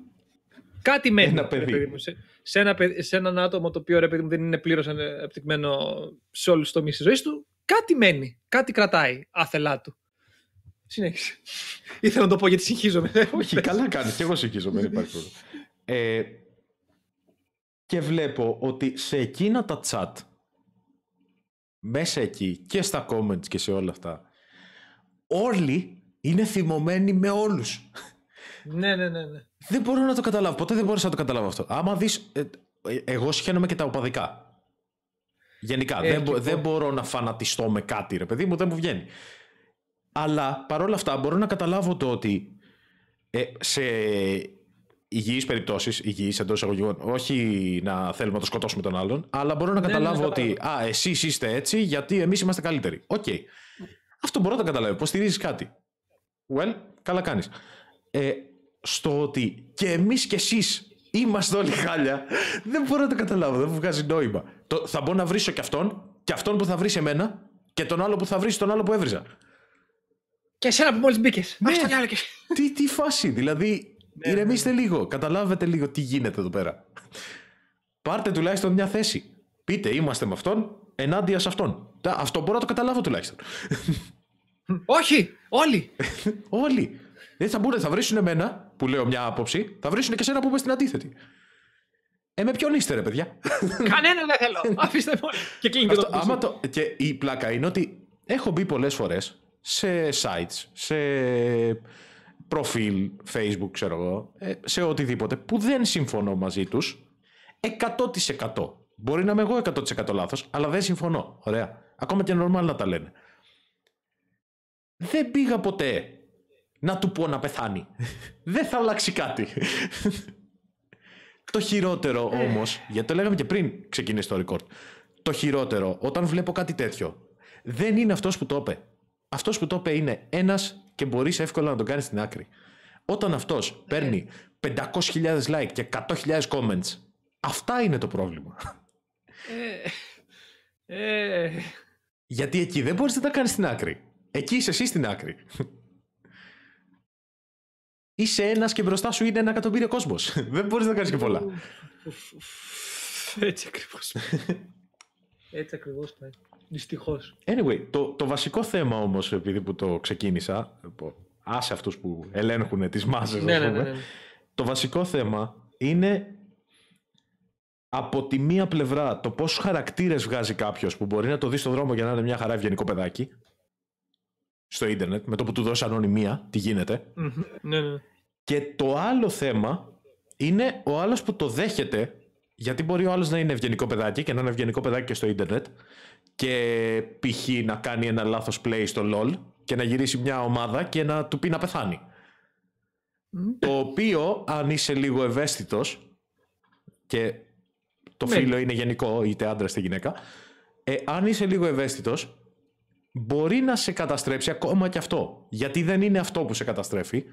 B: Κάτι μένει. Ένα παιδί. μου, σε, ένα, σε έναν άτομο το οποίο δεν είναι πλήρως ανεπτυγμένο σε όλους τους τομείς της ζωής του, κάτι μένει. Κάτι κρατάει άθελά του.
A: Συνέχισε. Ήθελα να το πω γιατί συγχύζομαι. Όχι, καλά κάνεις. Και εγώ συγχύζομαι. Δεν υπάρχει πρόβλημα. Ε, και βλέπω ότι σε εκείνα τα chat, μέσα εκεί και στα comments και σε όλα αυτά, όλοι είναι θυμωμένοι με όλους.
B: Ναι, ναι, ναι. ναι.
A: Δεν μπορώ να το καταλάβω. Ποτέ δεν μπορούσα να το καταλάβω αυτό. Άμα δεις, ε, ε, εγώ σχένομαι και τα οπαδικά. Γενικά, ε, δεν, μπορώ να φανατιστώ με κάτι, ρε παιδί μου, δεν μου βγαίνει. Αλλά παρόλα αυτά μπορώ να καταλάβω το ότι ε, σε υγιείς περιπτώσεις, υγιείς εντός εισαγωγικών, όχι να θέλουμε να το σκοτώσουμε τον άλλον, αλλά μπορώ να ναι, ναι, καταλάβω ναι, ότι α, εσείς είστε έτσι γιατί εμείς είμαστε καλύτεροι. Οκ. Okay. Αυτό μπορώ να το καταλάβω. Υποστηρίζει κάτι. Well, καλά κάνεις. Ε, στο ότι και εμείς και εσείς είμαστε όλοι χάλια, δεν μπορώ να το καταλάβω. Δεν μου βγάζει νόημα. Το, θα μπορώ να βρίσω και αυτόν, και αυτόν που θα βρει εμένα, και τον άλλο που θα βρει τον άλλο που έβριζα. Και εσένα που μόλις μπήκες. Ναι, τι, τι φάση. Δηλαδή, ναι, Ηρεμήστε ναι. λίγο. Καταλάβετε λίγο τι γίνεται εδώ πέρα. Πάρτε τουλάχιστον μια θέση. Πείτε, είμαστε με αυτόν ενάντια σε αυτόν. Αυτό μπορώ να το καταλάβω τουλάχιστον. Όχι! Όλοι! όλοι! Δεν θα μπουν, θα βρίσουν εμένα που λέω μια άποψη, θα βρήσουν και εσένα που είμαι στην αντίθετη. Ε, με ποιον είστε, ρε παιδιά.
B: Κανένα δεν θέλω.
A: Αφήστε μου. Και κλείνει το, άμα το Και η πλάκα είναι ότι έχω μπει πολλές φορές σε sites, σε προφίλ Facebook, ξέρω εγώ, ε, σε οτιδήποτε που δεν συμφωνώ μαζί τους 100%. Μπορεί να είμαι εγώ 100% λάθος αλλά δεν συμφωνώ. Ωραία. Ακόμα και νορμάλ να τα λένε. Δεν πήγα ποτέ να του πω να πεθάνει. δεν θα αλλάξει κάτι. το χειρότερο ε. όμως, γιατί το λέγαμε και πριν ξεκινήσει το record. Το χειρότερο, όταν βλέπω κάτι τέτοιο, δεν είναι αυτός που το είπε αυτός που το είπε είναι ένας και μπορείς εύκολα να τον κάνεις στην άκρη. Όταν αυτός παίρνει 500.000 like και 100.000 comments, αυτά είναι το πρόβλημα. Ε, ε, ε. Γιατί εκεί δεν μπορείς να τα κάνεις στην άκρη. Εκεί είσαι εσύ στην άκρη. Είσαι ένας και μπροστά σου είναι ένα εκατομμύριο κόσμος. Δεν μπορείς να κάνεις και πολλά. Έτσι ακριβώς. Έτσι ακριβώς. Δυστυχώς. Anyway, το, το βασικό θέμα όμως, επειδή που το ξεκίνησα, άσε αυτούς που ελέγχουν τις μάζες, ναι ναι, ναι, ναι, Το βασικό θέμα είναι από τη μία πλευρά το πόσου χαρακτήρες βγάζει κάποιος που μπορεί να το δεις στον δρόμο για να είναι μια χαρά ευγενικό παιδάκι. Στο ίντερνετ, με το που του δώσει ανωνυμία, τι γίνεται. Ναι, ναι. Και το άλλο θέμα είναι ο άλλος που το δέχεται γιατί μπορεί ο άλλος να είναι ευγενικό παιδάκι και να είναι ευγενικό παιδάκι και στο Ιντερνετ και π.χ. να κάνει ένα λάθος play στο LOL και να γυρίσει μια ομάδα και να του πει να πεθάνει. Το οποίο, αν είσαι λίγο ευαίσθητος και το ναι. φίλο είναι γενικό, είτε άντρας είτε γυναίκα, ε, αν είσαι λίγο ευαίσθητος, μπορεί να σε καταστρέψει ακόμα και αυτό. Γιατί δεν είναι αυτό που σε καταστρέφει.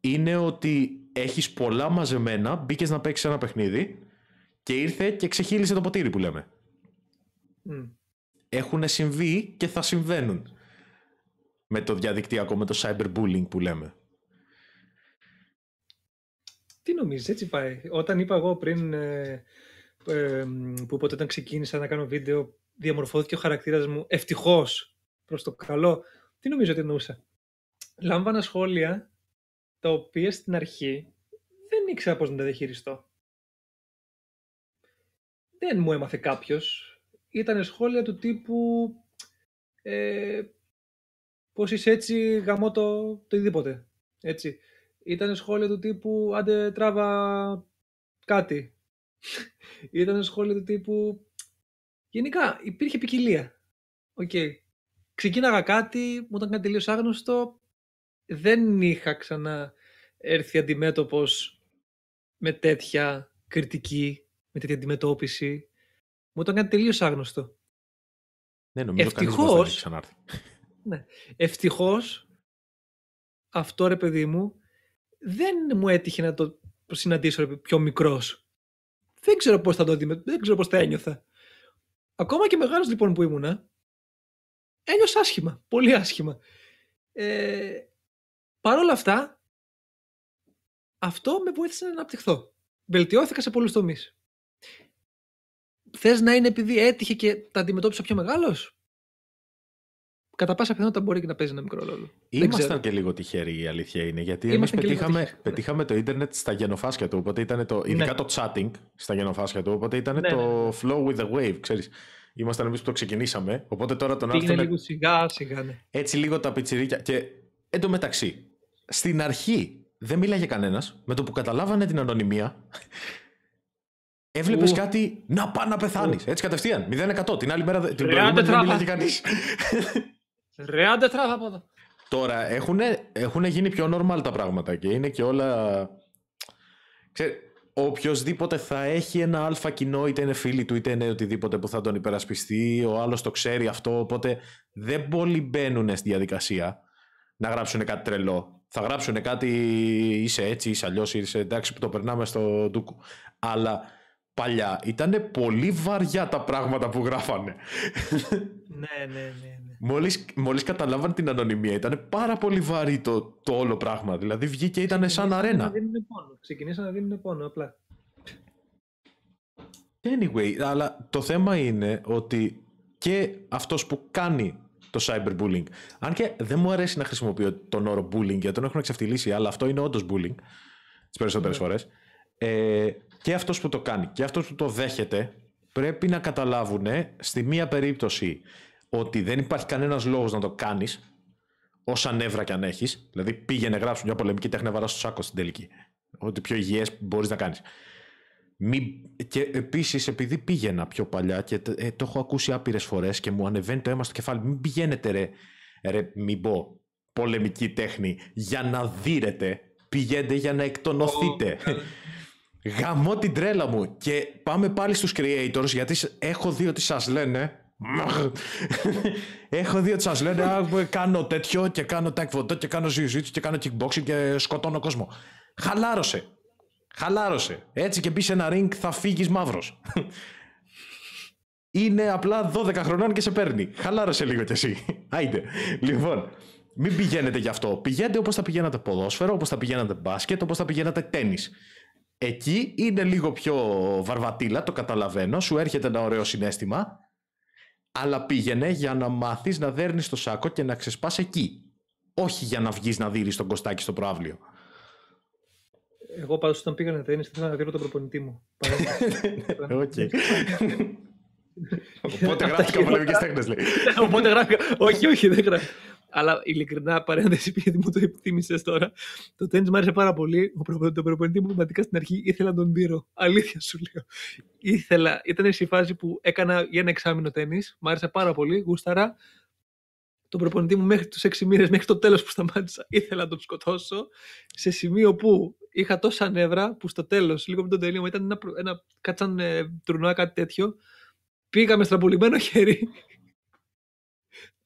A: Είναι ότι έχεις πολλά μαζεμένα, μπήκες να παίξεις ένα παιχνίδι και ήρθε και ξεχύλισε το ποτήρι που λέμε. Έχουν συμβεί και θα συμβαίνουν με το διαδικτυακό, με το cyberbullying που λέμε.
B: Τι νομίζεις, έτσι πάει. Όταν είπα εγώ πριν, ε, ε, που ποτέ όταν ξεκίνησα να κάνω βίντεο, διαμορφώθηκε ο χαρακτήρας μου ευτυχώς προς το καλό. Τι νομίζω ότι εννοούσα. Λάμβανα σχόλια τα οποία στην αρχή δεν ήξερα πώς να τα διαχειριστώ. Δεν μου έμαθε κάποιος ήταν σχόλια του τύπου ε, πώς είσαι έτσι, γαμώ το, το οτιδήποτε. Έτσι. Ήταν σχόλια του τύπου άντε τράβα κάτι. ήταν σχόλια του τύπου γενικά υπήρχε ποικιλία. Οκ. Okay. Ξεκίναγα κάτι, μου ήταν κάτι τελείως άγνωστο. Δεν είχα ξανά έρθει αντιμέτωπος με τέτοια κριτική, με τέτοια αντιμετώπιση μου το έκανε τελείως άγνωστο. Ναι, νομίζω ξανάρθει. Ναι. Ευτυχώς αυτό ρε παιδί μου δεν μου έτυχε να το συναντήσω πιο μικρός. Δεν ξέρω πώς θα το δει, δεν ξέρω πώς θα ένιωθα. Ακόμα και μεγάλος λοιπόν που ήμουνα, ένιωσα άσχημα. Πολύ άσχημα. Ε, Παρ' όλα αυτά, αυτό με βοήθησε να αναπτυχθώ. Βελτιώθηκα σε πολλούς τομείς. Θες να είναι επειδή έτυχε και τα αντιμετώπισε πιο μεγάλος. Κατά πάσα πιθανότητα μπορεί και να παίζει ένα μικρό ρόλο. Ήμασταν
A: και λίγο τυχεροί, η αλήθεια είναι. Γιατί εμείς πετύχαμε, το Ιντερνετ στα γενοφάσκια του. Οπότε ήταν το, ειδικά ναι. το chatting στα γενοφάσκια του. Οπότε ήταν ναι, το ναι, flow with the wave, ξέρεις. Ήμασταν εμείς που το ξεκινήσαμε. Οπότε τώρα τον είναι λίγο
B: σιγά, σιγά.
A: Έτσι λίγο τα πιτσιρίκια. Και εν μεταξύ, στην αρχή δεν μίλαγε κανένας. Με το που καταλάβανε την ανωνυμία, Έβλεπες κάτι να πά να πεθάνεις. Έτσι κατευθείαν. 0% την άλλη μέρα. Την προηγούμενη δεν μιλάει κανείς. Ρεάντε τράβα από εδώ. Τώρα έχουν, έχουν γίνει πιο normal τα πράγματα και είναι και όλα. Ξέρετε, οποιοδήποτε θα έχει ένα αλφα κοινό, είτε είναι φίλοι του, είτε είναι οτιδήποτε που θα τον υπερασπιστεί, ο άλλος το ξέρει αυτό. Οπότε δεν πολύ μπαίνουν στη διαδικασία να γράψουν κάτι τρελό. Θα γράψουν κάτι είσαι έτσι, είσαι αλλιώς, είσαι εντάξει που το περνάμε στο ντούκου. Αλλά παλιά ήταν πολύ βαριά τα πράγματα που γράφανε. Ναι, ναι, ναι. ναι. Μόλις, μόλις καταλάβαν την ανωνυμία ήταν πάρα πολύ βαρύ το, το όλο πράγμα. Δηλαδή βγήκε ήταν σαν αρένα.
B: Ξεκινήσαμε Ξεκινήσαν να δίνουν πόνο απλά.
A: Anyway, αλλά το θέμα είναι ότι και αυτός που κάνει το cyberbullying, αν και δεν μου αρέσει να χρησιμοποιώ τον όρο bullying γιατί τον έχουν εξαφτυλίσει, αλλά αυτό είναι όντως bullying τις περισσότερες ναι. φορές, ε, και αυτός που το κάνει και αυτός που το δέχεται πρέπει να καταλάβουν στη μία περίπτωση ότι δεν υπάρχει κανένας λόγος να το κάνεις, όσα νεύρα κι αν έχεις. δηλαδή πήγαινε γράψει μια πολεμική τέχνη βαρά στο σάκο στην τελική ότι πιο υγιές μπορείς να κάνεις. Μη... και επίσης, επειδή πήγαινα πιο παλιά και ε, το έχω ακούσει άπειρες φορές και μου ανεβαίνει το αίμα στο κεφάλι μην πηγαίνετε ρε, ρε μην πω πολεμική τέχνη για να δείρετε πηγαίνετε για να εκτονωθείτε ε, Γαμώ την τρέλα μου. Και πάμε πάλι στους creators, γιατί έχω δει ότι σας λένε... έχω δει ότι σας λένε α, κάνω τέτοιο και κάνω photo και κάνω ζιουζίτσου και κάνω kickboxing και σκοτώνω κόσμο. Χαλάρωσε. Χαλάρωσε. Έτσι και μπεις σε ένα ring θα φύγεις μαύρος. Είναι απλά 12 χρονών και σε παίρνει. Χαλάρωσε λίγο κι εσύ. Άιντε. Λοιπόν, μην πηγαίνετε γι' αυτό. Πηγαίνετε όπως θα πηγαίνατε ποδόσφαιρο, όπως θα πηγαίνατε μπάσκετ, όπως θα πηγαίνατε τέννη. Εκεί είναι λίγο πιο βαρβατήλα, το καταλαβαίνω. Σου έρχεται ένα ωραίο συνέστημα. Αλλά πήγαινε για να μάθεις να δέρνεις το σάκο και να ξεσπάς εκεί. Όχι για να βγεις να δει τον κοστάκι στο προάβλιο.
B: Εγώ πάντως όταν πήγα να δένει, ήθελα να δίνω τον προπονητή μου. Οκ. Οπότε γράφει τέχνες, λέει. Οπότε Όχι, όχι, δεν γράφει. Αλλά ειλικρινά, παρένθεση, γιατί μου το επιθύμησε τώρα, το τέννη μου άρεσε πάρα πολύ. Ο προπονητή μου πραγματικά στην αρχή ήθελα να τον πείρω. Αλήθεια σου λέω. Ήθελα. Ήταν η φάση που έκανα για ένα εξάμεινο τέννη. Μ' άρεσε πάρα πολύ, γούσταρα. Τον προπονητή μου μέχρι τους έξι μήνες, μέχρι το τέλος που σταμάτησα, ήθελα να τον σκοτώσω. Σε σημείο που είχα τόσα νεύρα που στο τέλος, λίγο πριν τον τελείωμα, ήταν ένα, ένα κάτσαν ε, κάτι τέτοιο. Πήγαμε στραμπολιμένο χέρι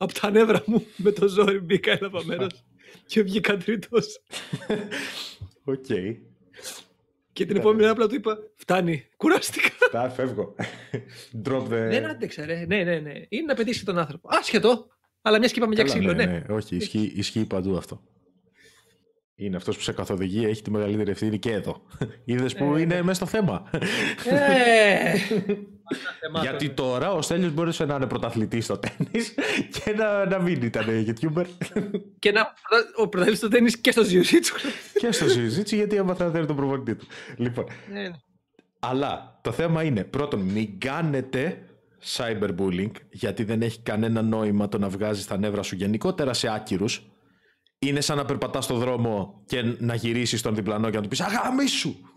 B: από τα νεύρα μου με το ζόρι μπήκα ένα παμένο και βγήκα τρίτος. Οκ. Και την επόμενη απλά του είπα:
A: Φτάνει, κουράστηκα. Τα φεύγω. Drop Δεν ναι,
B: άντεξα, ρε. Ναι, ναι, ναι. Είναι να πετύχεις τον άνθρωπο. Άσχετο, αλλά μιας και είπαμε για ξύλο, ναι, ναι. ναι. Όχι,
A: ισχύει παντού αυτό είναι αυτός που σε καθοδηγεί, έχει τη μεγαλύτερη ευθύνη και εδώ. Είδες που ε. είναι μέσα στο θέμα.
B: Ε,
A: γιατί τώρα ο Στέλιος μπορούσε να είναι πρωταθλητής στο τέννη και να, να μην ήταν youtuber. και να, ο πρωταθλητής στο τέννη και στο Ζιουζίτσου. και στο Ζιουζίτσου, γιατί έμαθε να τον προπονητή του. Λοιπόν. Ναι, ναι. Αλλά το θέμα είναι πρώτον μην κάνετε cyberbullying γιατί δεν έχει κανένα νόημα το να βγάζεις τα νεύρα σου γενικότερα σε άκυρους είναι σαν να περπατάς στον δρόμο και να γυρίσεις τον διπλανό και να του πεις Αγάμι σου!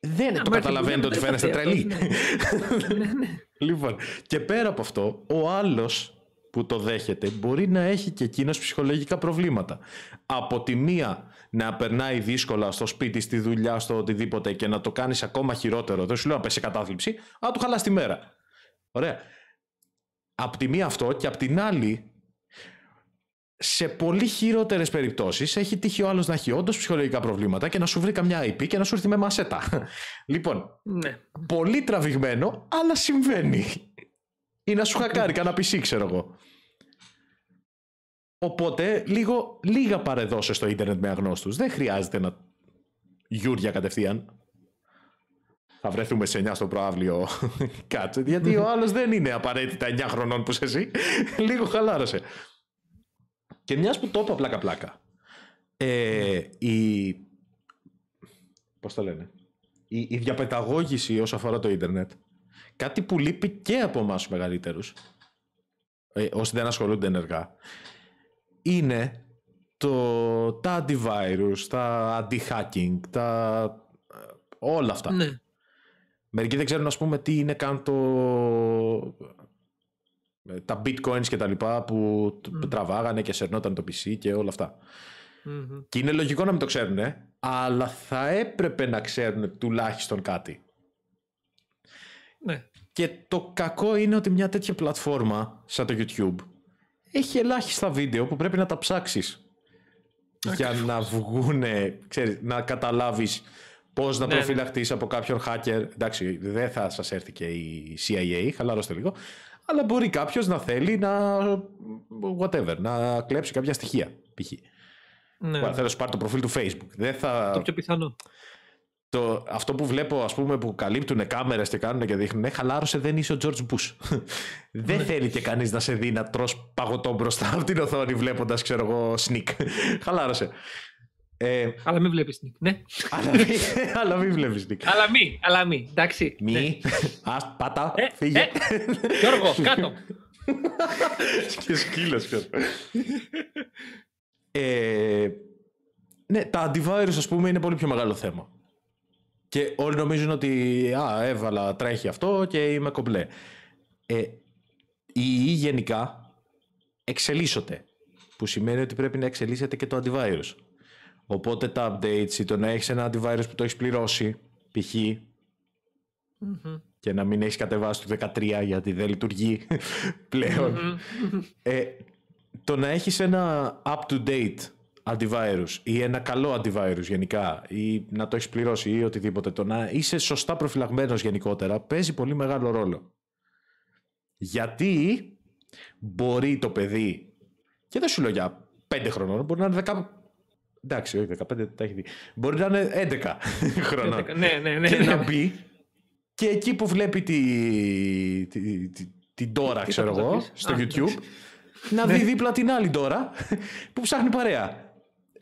B: Δεν το καταλαβαίνετε ότι φαίνεστε τρελή. Ναι, ναι.
A: ναι, λοιπόν, και πέρα από αυτό, ο άλλος που το δέχεται μπορεί να έχει και εκείνος ψυχολογικά προβλήματα. Από τη μία να περνάει δύσκολα στο σπίτι, στη δουλειά, στο οτιδήποτε και να το κάνεις ακόμα χειρότερο. Δεν σου λέω να πέσει κατάθλιψη, αλλά του χαλάς τη μέρα. Ωραία. Από τη μία αυτό και από την άλλη σε πολύ χειρότερες περιπτώσεις έχει τύχει ο άλλος να έχει όντως ψυχολογικά προβλήματα και να σου βρει καμιά IP και να σου έρθει με μασέτα. Λοιπόν, ναι. πολύ τραβηγμένο, αλλά συμβαίνει. Ή να σου χακάρει κανένα PC, ξέρω εγώ. Οπότε, λίγο, λίγα παρεδώσε στο ίντερνετ με αγνώστους. Δεν χρειάζεται να γιούρια κατευθείαν. Θα βρεθούμε σε 9 στο προάβλιο κάτσε. Γιατί ο άλλος δεν είναι απαραίτητα 9 χρονών που είσαι εσύ. Λίγο χαλάρωσε. Και μιας που το είπα πλάκα-πλάκα. Ε, η. Πώς το λένε. Η, η διαπαιταγώγηση όσον αφορά το ίντερνετ. Κάτι που λείπει και από εμάς τους μεγαλύτερους. Ε, όσοι δεν ασχολούνται ενεργά. Είναι το, τα αντιβάιρους, τα αντι-hacking, τα. Ε, όλα αυτά. Ναι. Μερικοί δεν ξέρουν, ας πούμε, τι είναι καν το ε, τα bitcoins και τα λοιπά που τραβάγανε και σερνόταν το PC και όλα αυτά. Και είναι λογικό να μην το ξέρουν, ε, αλλά θα έπρεπε να ξέρουν τουλάχιστον κάτι. Ναι. Και το κακό είναι ότι μια τέτοια πλατφόρμα σαν το YouTube έχει ελάχιστα βίντεο που πρέπει να τα ψάξεις για να βγούνε, ξέρεις, να καταλάβεις πώς να ναι, ναι, προφυλαχτείς από κάποιον hacker. Εντάξει, δεν θα σας έρθει και η CIA, χαλαρώστε λίγο αλλά μπορεί κάποιος να θέλει να. whatever, να κλέψει κάποια στοιχεία. Π.χ. Ναι. θέλω να σου πάρει το προφίλ του Facebook. Δεν θα... Το πιο πιθανό. Το, αυτό που βλέπω, ας πούμε, που καλύπτουν κάμερες και κάνουν και δείχνουν, «Ε, χαλάρωσε, δεν είσαι ο George Bush. δεν ναι. θέλει και κανείς να σε δει να τρως παγωτό μπροστά από την οθόνη βλέποντας, ξέρω εγώ, sneak. χαλάρωσε. Ε, αλλά μην βλέπεις Νικ. Ναι. αλλά μην βλέπεις Νικ.
B: Αλλά μη, αλλά μη. Εντάξει. Μη. Ναι. πάτα. Ε, φύγε. Ε, Γιώργο, κάτω.
A: και σκύλος κάτω. Ε, ναι, τα antivirus ας πούμε είναι πολύ πιο μεγάλο θέμα. Και όλοι νομίζουν ότι α, έβαλα, τρέχει αυτό και είμαι κομπλέ. Ε, οι γενικά εξελίσσονται. Που σημαίνει ότι πρέπει να εξελίσσεται και το antivirus. Οπότε τα updates ή το να έχεις ένα antivirus που το έχεις πληρώσει, π.χ. mm και να μην έχεις κατεβάσει το 13 γιατί δεν λειτουργεί mm-hmm. Ε, το να εχει ενα ένα up-to-date αντιβάρους antivirus ένα καλό antivirus γενικά ή να το έχεις πληρώσει ή οτιδήποτε το να είσαι σωστά προφυλαγμένος γενικότερα παίζει πολύ μεγάλο ρόλο γιατί μπορεί το παιδί και δεν σου λέω για 5 χρονών μπορεί να είναι Εντάξει, όχι 15, τα έχει δει. Μπορεί να είναι 11 χρονών.
B: ναι, ναι, ναι, Και να ναι. μπει
A: και εκεί που βλέπει την τη, τη, τη, ξέρω εγώ, στο YouTube, να δει ναι. δίπλα την άλλη Τώρα που ψάχνει παρέα.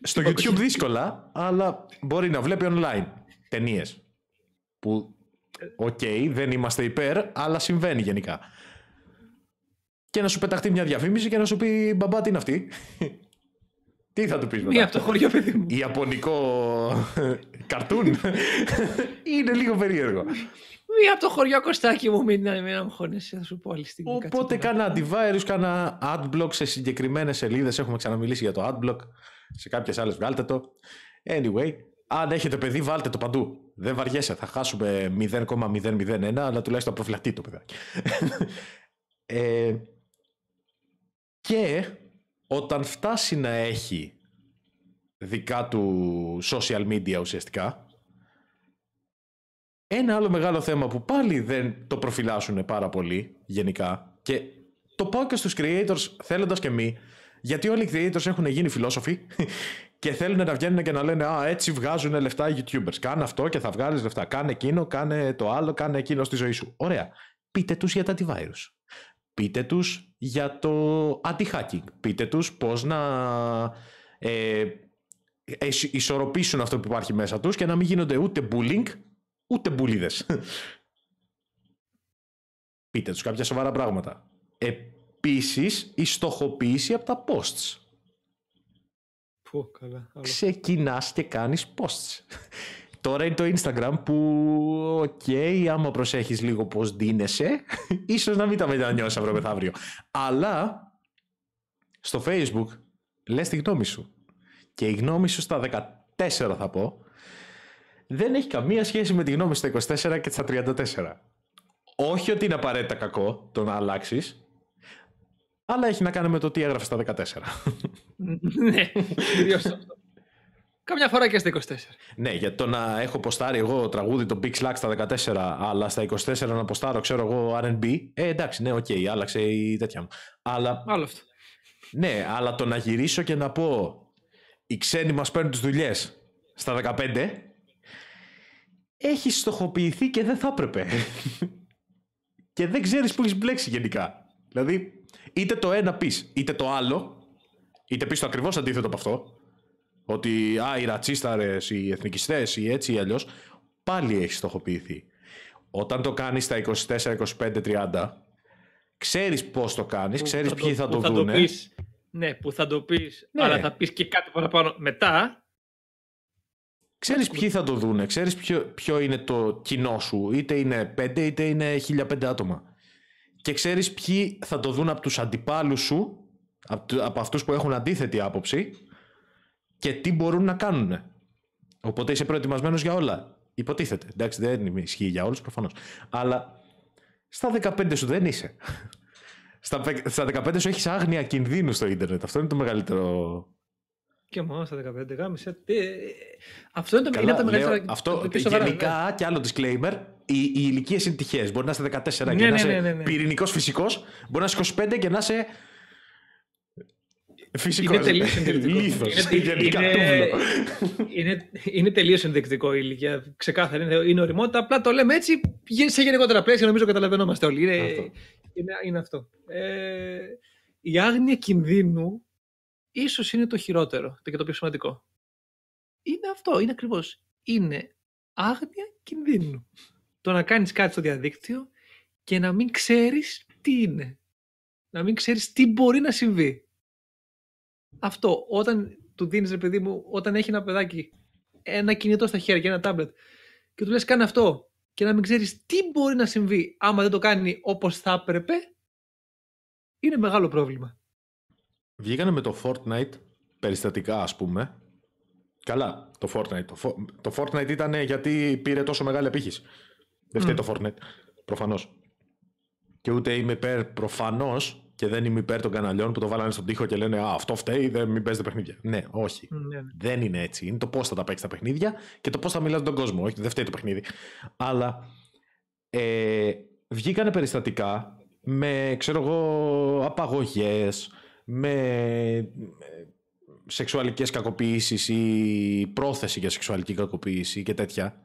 A: Στο YouTube δύσκολα, αλλά μπορεί να βλέπει online ταινίες. Που, οκ, okay, δεν είμαστε υπέρ, αλλά συμβαίνει γενικά. Και να σου πεταχτεί μια διαφήμιση και να σου πει μπαμπά, τι είναι αυτή. Τι θα του πεις μετά. Μία από το χωριό, παιδί μου. Ιαπωνικό ε, καρτούν. είναι λίγο περίεργο.
B: Μία από το χωριό Κωστάκι μου, μην να μου χώνεσαι, θα σου πω όλη στιγμή.
A: Οπότε κάνα antivirus, κάνα adblock σε συγκεκριμένες σελίδες. Έχουμε ξαναμιλήσει για το adblock. Σε κάποιες άλλες βγάλτε το. Anyway, αν έχετε παιδί βάλτε το παντού. Δεν βαριέσαι, θα χάσουμε 0,001, αλλά τουλάχιστον προφυλακτεί το παιδάκι. ε, και όταν φτάσει να έχει δικά του social media ουσιαστικά, ένα άλλο μεγάλο θέμα που πάλι δεν το προφυλάσσουν πάρα πολύ γενικά και το πάω και στους creators θέλοντας και μη, γιατί όλοι οι creators έχουν γίνει φιλόσοφοι και θέλουν να βγαίνουν και να λένε «Α, έτσι βγάζουν λεφτά οι YouTubers. Κάνε αυτό και θα βγάλεις λεφτά. Κάνε εκείνο, κάνε το άλλο, κάνε εκείνο στη ζωή σου». Ωραία. Πείτε τους για τα antivirus πείτε τους για το anti-hacking. Πείτε τους πώς να ε, ισορροπήσουν αυτό που υπάρχει μέσα τους και να μην γίνονται ούτε bullying, ούτε μπουλίδες. πείτε τους κάποια σοβαρά πράγματα. Επίσης, η στοχοποίηση από τα posts.
B: Πού, καλά.
A: Ξεκινάς και κάνεις posts. Τώρα είναι το Instagram που, οκ, okay, άμα προσέχεις λίγο πώς δίνεσαι, ίσως να μην τα μετανιώσεις αύριο μεθαύριο. Αλλά στο Facebook λες τη γνώμη σου. Και η γνώμη σου στα 14 θα πω, δεν έχει καμία σχέση με τη γνώμη στα 24 και στα 34. Όχι ότι είναι απαραίτητα κακό το να αλλάξεις, αλλά έχει να κάνει με το τι έγραφες στα 14.
B: Ναι, κυρίω αυτό. Καμιά φορά και στα 24.
A: Ναι, γιατί το να έχω ποστάρει εγώ τραγούδι το Big Slack στα 14, αλλά στα 24 να ποστάρω, ξέρω εγώ, RB. Ε, εντάξει, ναι, οκ, okay, άλλαξε η τέτοια μου. Αλλά... Άλλο αυτό. Ναι, αλλά το να γυρίσω και να πω οι ξένοι μας παίρνουν τις δουλειές στα 15, έχει στοχοποιηθεί και δεν θα έπρεπε. και δεν ξέρεις που έχεις μπλέξει γενικά. Δηλαδή, είτε το ένα πεις είτε το άλλο, είτε πεις το ακριβώς αντίθετο από αυτό, ότι α, οι ρατσίσταρες, οι εθνικιστές, ή έτσι ή αλλιώς, πάλι έχει στοχοποιηθεί. Όταν το κάνεις στα 24, 25, 30, ξέρεις πώς το κάνεις, ξέρει ποιοι θα το, δουν.
B: Ναι, που θα το πεις, ναι. αλλά θα πεις και κάτι παραπάνω μετά.
A: Ξέρεις ποιοι θα το δουν, ξέρεις ποιο, είναι το κοινό σου, είτε είναι 5 είτε είναι 1005 άτομα. Και ξέρεις ποιοι θα το δουν από τους αντιπάλους σου, από αυτούς που έχουν αντίθετη άποψη, και τι μπορούν να κάνουν. Οπότε είσαι προετοιμασμένος για όλα. Υποτίθεται. Εντάξει, δεν ισχύει για όλους προφανώς. Αλλά στα 15 σου δεν είσαι. Στα, 15 σου έχεις άγνοια κινδύνου στο Ιντερνετ. Αυτό είναι το μεγαλύτερο.
B: Και μόνο στα 15 γάμισε. Ε, ε, αυτό είναι το Καλά, αυτό το γενικά
A: ναι. και άλλο disclaimer. Οι, οι ηλικίες είναι τυχαίες. Μπορεί να είσαι 14 ναι, και ναι, να ναι, είσαι ναι, ναι, πυρηνικός φυσικός. Μπορεί να είσαι 25 και να είσαι Φυσικός. Είναι τελείως ενδεικτικό. είναι, είναι,
B: είναι, είναι τελείως ενδεικτικό η ηλικία. Ξεκάθαρα είναι, είναι οριμότητα. Απλά το λέμε έτσι σε γενικότερα πλαίσια. Νομίζω καταλαβαίνόμαστε όλοι. Είναι αυτό. Ε, η άγνοια κινδύνου ίσως είναι το χειρότερο και το πιο σημαντικό. Είναι αυτό, είναι ακριβώς. Είναι άγνοια κινδύνου. Το να κάνεις κάτι στο διαδίκτυο και να μην ξέρεις τι είναι. Να μην ξέρεις τι μπορεί να συμβεί αυτό, όταν του δίνεις, ρε παιδί μου, όταν έχει ένα παιδάκι ένα κινητό στα χέρια, ένα τάμπλετ, και του λες: Κάνε αυτό, και να μην ξέρεις τι μπορεί να συμβεί άμα δεν το κάνει όπως θα έπρεπε, είναι μεγάλο πρόβλημα.
A: Βγήκανε με το Fortnite περιστατικά, ας πούμε. Καλά, το Fortnite. Το, Fortnite ήταν γιατί πήρε τόσο μεγάλη επίχυση. Δεν φταίει mm. το Fortnite. Προφανώς. Και ούτε είμαι υπέρ προφανώς και δεν είμαι υπέρ των καναλιών που το βάλανε στον τοίχο και λένε Α, αυτό φταίει, δεν μην παίζετε παιχνίδια. Ναι, όχι. Ναι, ναι. Δεν είναι έτσι. Είναι το πώς θα τα παίξει τα παιχνίδια και το πώς θα μιλάει τον κόσμο. Όχι, δεν φταίει το παιχνίδι. Αλλά ε, βγήκανε περιστατικά με, ξέρω εγώ, απαγωγές, με σεξουαλικές κακοποίησει ή πρόθεση για σεξουαλική κακοποίηση και τέτοια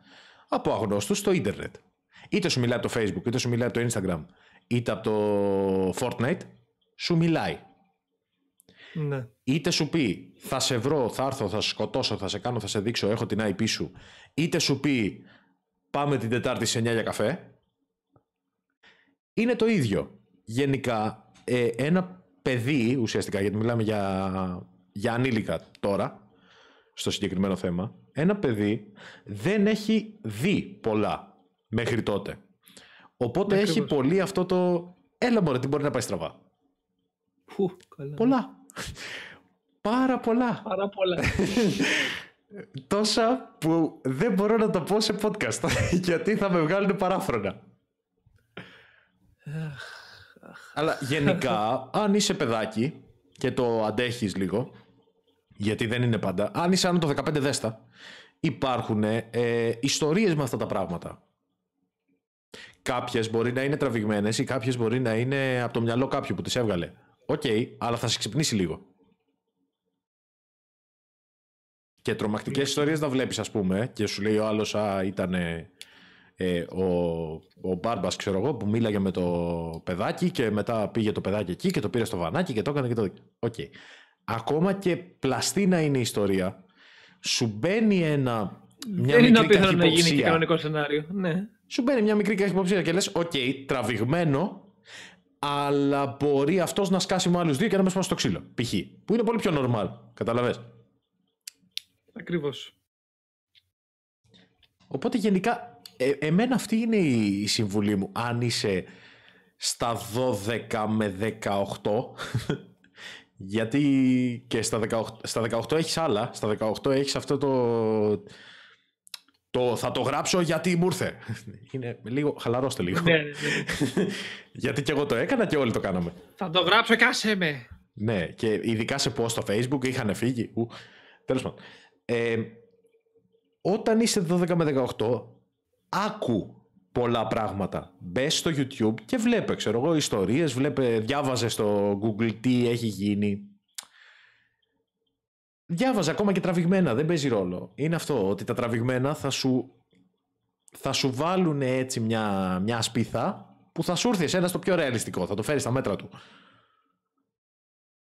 A: από αγνώστους στο ίντερνετ. Είτε σου μιλάει το Facebook, είτε σου μιλάει το Instagram, είτε από το Fortnite, σου μιλάει. Ναι. Είτε σου πει θα σε βρω, θα έρθω, θα σκοτώσω, θα σε κάνω, θα σε δείξω, έχω την IP σου. Είτε σου πει πάμε την Τετάρτη σε 9 για καφέ. Είναι το ίδιο. Γενικά ε, ένα παιδί ουσιαστικά, γιατί μιλάμε για, για ανήλικα τώρα, στο συγκεκριμένο θέμα, ένα παιδί δεν έχει δει πολλά μέχρι τότε. Οπότε έχει πολύ αυτό το έλα μωρέ τι μπορεί να πάει στραβά. Που, ναι. Πολλά. Πάρα πολλά. Πάρα πολλά. Τόσα που δεν μπορώ να τα πω σε podcast, γιατί θα με βγάλουν παράφρονα. Αλλά γενικά, αν είσαι παιδάκι και το αντέχεις λίγο, γιατί δεν είναι πάντα, αν είσαι άνω το 15 δέστα, υπάρχουν ε, ιστορίες με αυτά τα πράγματα. Κάποιες μπορεί να είναι τραβηγμένες ή κάποιες μπορεί να είναι από το μυαλό κάποιου που τις έβγαλε. Οκ, okay, αλλά θα σε ξυπνήσει λίγο. Και τρομακτικές ιστορίες να βλέπεις, ας πούμε, και σου λέει ο άλλος, Α, ήταν ε, ο, ο Μπάρμπας, ξέρω εγώ, που μίλαγε με το παιδάκι και μετά πήγε το παιδάκι εκεί και το πήρε στο βανάκι και το έκανε και το. Οκ. Okay. Ακόμα και πλαστή να είναι η ιστορία, σου μπαίνει ένα. Μια Δεν είναι απίθανο να γίνει και κανονικό σενάριο. Ναι. Σου μπαίνει μια μικρή καχυποψία και λες: Οκ, okay, τραβηγμένο, αλλά μπορεί αυτός να σκάσει με άλλους δύο και να μες στο ξύλο. Π.χ. Που είναι πολύ πιο normal. Καταλαβέ. Ακριβώς. Οπότε γενικά, ε, εμένα αυτή είναι η συμβουλή μου. Αν είσαι στα 12 με 18, γιατί και στα 18, στα 18 έχεις άλλα, στα 18 έχεις αυτό το, το θα το γράψω γιατί μου ήρθε. Είναι λίγο, χαλαρώστε λίγο. Ναι, ναι, ναι. γιατί και εγώ το έκανα και όλοι το κάναμε.
B: Θα το γράψω, κάσε με.
A: Ναι, και ειδικά σε post στο facebook είχαν φύγει. Ου, τέλος πάντων. Ε, όταν είσαι 12 με 18, άκου πολλά πράγματα. Μπες στο YouTube και βλέπε, ξέρω εγώ, ιστορίες, βλέπε, διάβαζες στο Google τι έχει γίνει, Διάβαζα ακόμα και τραβηγμένα, δεν παίζει ρόλο. Είναι αυτό, ότι τα τραβηγμένα θα σου, θα σου βάλουν έτσι μια, μια σπίθα που θα σου έρθει ένα στο πιο ρεαλιστικό, θα το φέρεις στα μέτρα του.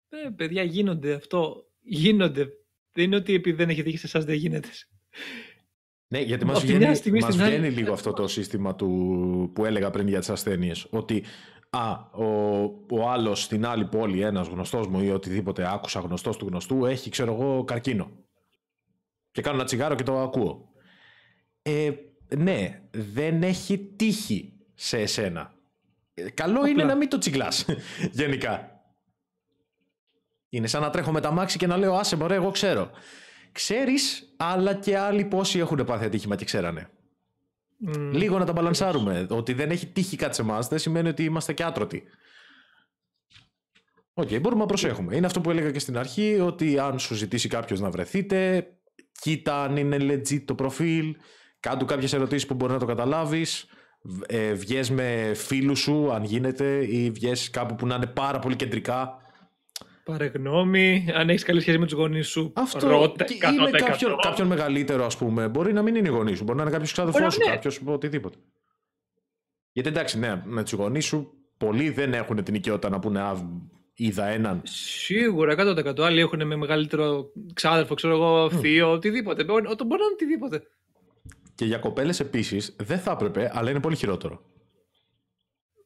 B: Ε, παιδιά, γίνονται αυτό. Γίνονται. Δεν είναι ότι επειδή δεν έχει δίκιο σε εσάς δεν γίνεται.
A: Ναι, γιατί μας βγαίνει, μας βγαίνει λίγο αυτό το σύστημα του, που έλεγα πριν για τις ασθένειες. Ότι Α, ο, ο άλλος στην άλλη πόλη, ένας γνωστός μου ή οτιδήποτε άκουσα γνωστός του γνωστού, έχει ξέρω εγώ καρκίνο. Και κάνω ένα τσιγάρο και το ακούω. Ε, ναι, δεν έχει τύχη σε εσένα. Ε, καλό είναι να μην το τσιγκλάς. γενικά. Είναι σαν να τρέχω με τα μάξι και να λέω «Άσε μπορεί, εγώ ξέρω». Ξέρεις, αλλά και άλλοι πόσοι έχουν πάθει ατύχημα και ξέρανε. Λίγο να τα μπαλανσάρουμε. Ότι δεν έχει τύχει κάτι σε εμάς δεν σημαίνει ότι είμαστε και άτρωτοι. Οκ, μπορούμε να προσέχουμε. Είναι αυτό που έλεγα και στην αρχή, ότι αν σου ζητήσει κάποιος να βρεθείτε, κοίτα αν είναι legit το προφίλ, κάντου κάποιες ερωτήσεις που μπορεί να το καταλάβεις. Ε, βγες με φίλους σου αν γίνεται ή βγες κάπου που να είναι πάρα πολύ κεντρικά
B: Πάρε αν έχεις καλή σχέση με τους γονείς σου. Αυτό ρώτα, ή με
A: κάποιον, μεγαλύτερο, ας πούμε. Μπορεί να μην είναι οι γονείς σου, μπορεί να είναι κάποιος ξάδερφός σου, ναι. κάποιος οτιδήποτε. Γιατί εντάξει, ναι, με τους γονείς σου πολλοί δεν έχουν την οικειότητα να πούνε Α, είδα έναν. Σίγουρα, 100%. Άλλοι έχουν με μεγαλύτερο ξάδερφο, ξέρω εγώ, θείο, mm. οτιδήποτε. Μπορεί, μπορεί να είναι οτιδήποτε. Και για κοπέλες επίσης δεν θα έπρεπε, αλλά είναι πολύ χειρότερο.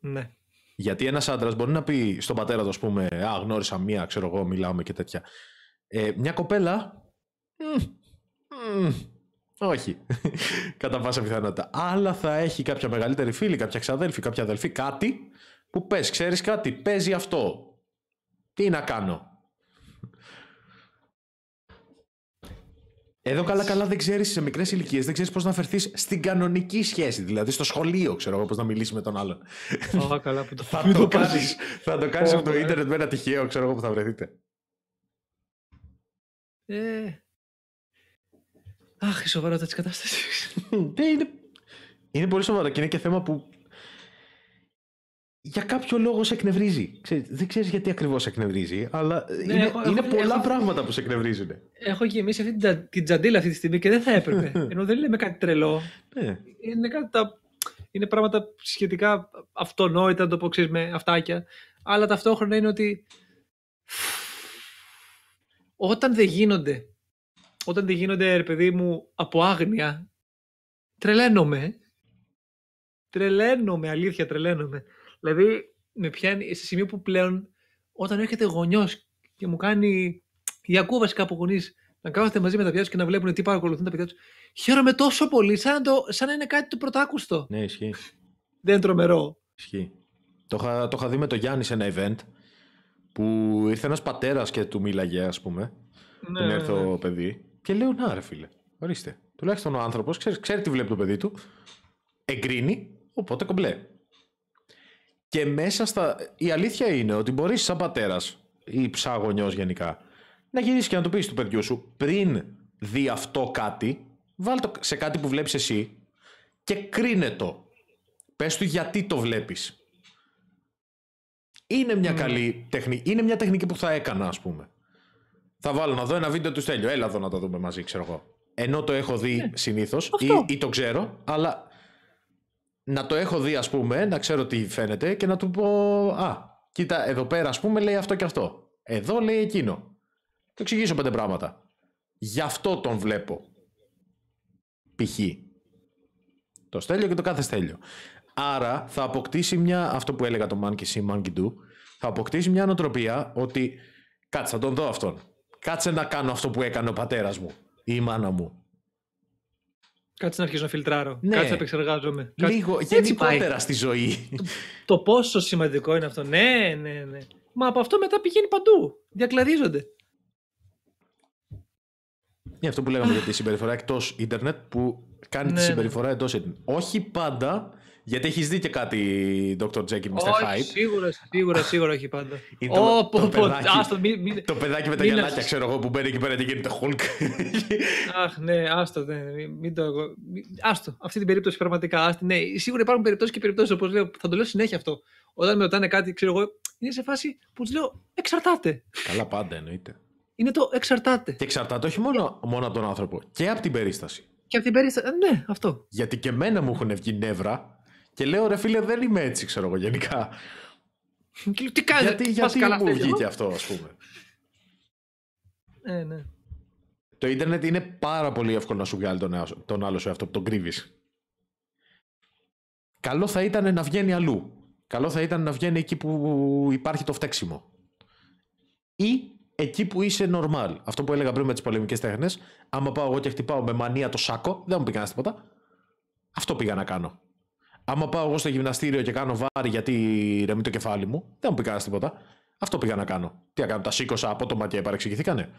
A: Ναι. Γιατί ένας άντρας μπορεί να πει στον πατέρα του, ας πούμε, Α, γνώρισα μία, ξέρω εγώ, μιλάμε και τέτοια. Ε, μια κοπέλα. όχι. Κατά πάσα πιθανότητα. Αλλά θα έχει κάποια μεγαλύτερη φίλη, κάποια ξαδέλφη, κάποια αδελφή, κάτι που πες, ξέρεις κάτι, παίζει αυτό. Τι να κάνω. Εδώ καλά-καλά δεν ξέρεις σε μικρές ηλικίες, δεν ξέρεις πώς να φερθεί στην κανονική σχέση. Δηλαδή στο σχολείο, ξέρω εγώ, πώς να μιλήσεις με τον άλλον.
B: καλά που το θα το κάνει.
A: Θα το κάνεις από το Ιντερνετ ε. με ένα τυχαίο, ξέρω εγώ, που θα βρεθείτε. Ε. Αχ, η σοβαρότητα της κατάστασης. Ναι, είναι, είναι πολύ σοβαρό και είναι και θέμα που για κάποιο λόγο σε εκνευρίζει. δεν ξέρεις γιατί ακριβώς σε εκνευρίζει, αλλά ναι, είναι, είναι πολλά πράγματα που σε εκνευρίζουν.
B: Έχω γεμίσει αυτή την, την τζαντίλα αυτή τη στιγμή και δεν θα έπρεπε. Ενώ δεν λέμε κάτι τρελό. Ναι. Είναι, πράγματα σχετικά αυτονόητα, να το πω ξέρεις, με αυτάκια. Αλλά ταυτόχρονα είναι ότι όταν δεν γίνονται, όταν δεν γίνονται, ρε παιδί μου, από άγνοια, τρελαίνομαι. Τρελαίνομαι, αλήθεια, τρελαίνομαι. Δηλαδή, με πιάνει σε σημείο που πλέον όταν έρχεται γονιός και μου κάνει. ή ακούω βασικά από γονείς να κάθονται μαζί με τα παιδιά τους και να βλέπουν τι παρακολουθούν τα παιδιά τους. Χαίρομαι τόσο πολύ, σαν να, το, σαν είναι κάτι το πρωτάκουστο. Ναι, ισχύει. Δεν είναι τρομερό.
A: Ισχύει. Το είχα, δει με το Γιάννη σε ένα event που ήρθε ένας πατέρας και του μίλαγε, ας πούμε. Ναι, ναι έρθει έρθω ναι. παιδί. Και λέω, να ρε φίλε, ορίστε. Τουλάχιστον ο άνθρωπος ξέρει, ξέρει τι βλέπει το παιδί του. Εγκρίνει, οπότε κομπλέ. Και μέσα στα. Η αλήθεια είναι ότι μπορείς, σαν πατέρας ή ψάγονιό γενικά, να γυρίσεις και να του πεις του παιδιού σου πριν δει αυτό κάτι, βάλ το σε κάτι που βλέπεις εσύ και κρίνε το. Πες του γιατί το βλέπεις. Είναι μια ναι. καλή τεχνική. Είναι μια τεχνική που θα έκανα, ας πούμε. Θα βάλω να δω ένα βίντεο του Στέλιο. Έλα εδώ να το δούμε μαζί, ξέρω εγώ. Ενώ το έχω δει ε, ναι. συνήθως ή, ή το ξέρω, αλλά να το έχω δει ας πούμε, να ξέρω τι φαίνεται και να του πω «Α, κοίτα εδώ πέρα ας πούμε λέει αυτό και αυτό, εδώ λέει εκείνο». Το εξηγήσω πέντε πράγματα. Γι' αυτό τον βλέπω. Π.χ. Το στέλιο και το κάθε στέλιο. Άρα θα αποκτήσει μια, αυτό που έλεγα το Monkey See, Monkey Do, θα αποκτήσει μια νοοτροπία ότι κάτσε θα τον δω αυτόν. Κάτσε να κάνω αυτό που έκανε ο πατέρας μου ή η μάνα μου
B: Κάτσε να αρχίσω να φιλτράρω. Ναι. Κάτσε να επεξεργάζομαι. Λίγο Κάτσε... γενικότερα στη ζωή. Το, πόσο σημαντικό είναι αυτό. Ναι, ναι, ναι. Μα από αυτό μετά πηγαίνει παντού. Διακλαδίζονται.
A: Είναι αυτό που λέγαμε για τη συμπεριφορά εκτός ίντερνετ που κάνει τη ναι, ναι. συμπεριφορά εντός ίντερνετ. Όχι πάντα γιατί έχεις δει και κάτι Dr. Jekyll, Mr. Hyde. Σίγουρα, σίγουρα, σίγουρα έχει πάντα. το, το, παιδάκι,
B: το παιδάκι με τα γυαλάκια,
A: ξέρω εγώ, που μπαίνει εκεί πέρα και γίνεται Hulk.
B: Αχ, ναι, άστο. Ναι, μην το, άστο. Αυτή την περίπτωση πραγματικά. Άστο, ναι, σίγουρα υπάρχουν περιπτώσεις και περιπτώσεις, όπως λέω, θα το λέω συνέχεια αυτό. Όταν με ρωτάνε κάτι, ξέρω εγώ, είναι σε φάση που τους λέω
A: εξαρτάται. Καλά, πάντα εννοείται. Είναι το εξαρτάται. Και εξαρτάται όχι μόνο, μόνο από τον άνθρωπο, και από την περίσταση. Και από την περίσταση. Ε, ναι, αυτό. Γιατί και μένα μου έχουν βγει νεύρα και λέω ρε φίλε δεν είμαι έτσι ξέρω εγώ γενικά. Τι κάνετε, γιατί γιατί καλά, μου βγήκε αυτό ας πούμε. Ε, ναι. Το ίντερνετ είναι πάρα πολύ εύκολο να σου βγάλει τον, τον άλλο σου αυτό που τον κρύβεις. Καλό θα ήταν να βγαίνει αλλού. Καλό θα ήταν να βγαίνει εκεί που υπάρχει το φταίξιμο. Ή εκεί που είσαι normal. Αυτό που έλεγα πριν με τις πολεμικές τέχνες. Άμα πάω εγώ και χτυπάω με μανία το σάκο, δεν μου πει κανένας τίποτα. Αυτό πήγα να κάνω. Άμα πάω εγώ στο γυμναστήριο και κάνω βάρη γιατί ρεμεί το κεφάλι μου, δεν μου πει κανένα τίποτα. Αυτό πήγα να κάνω. Τι να κάνω, τα σήκωσα απότομα και παρεξηγηθήκανε.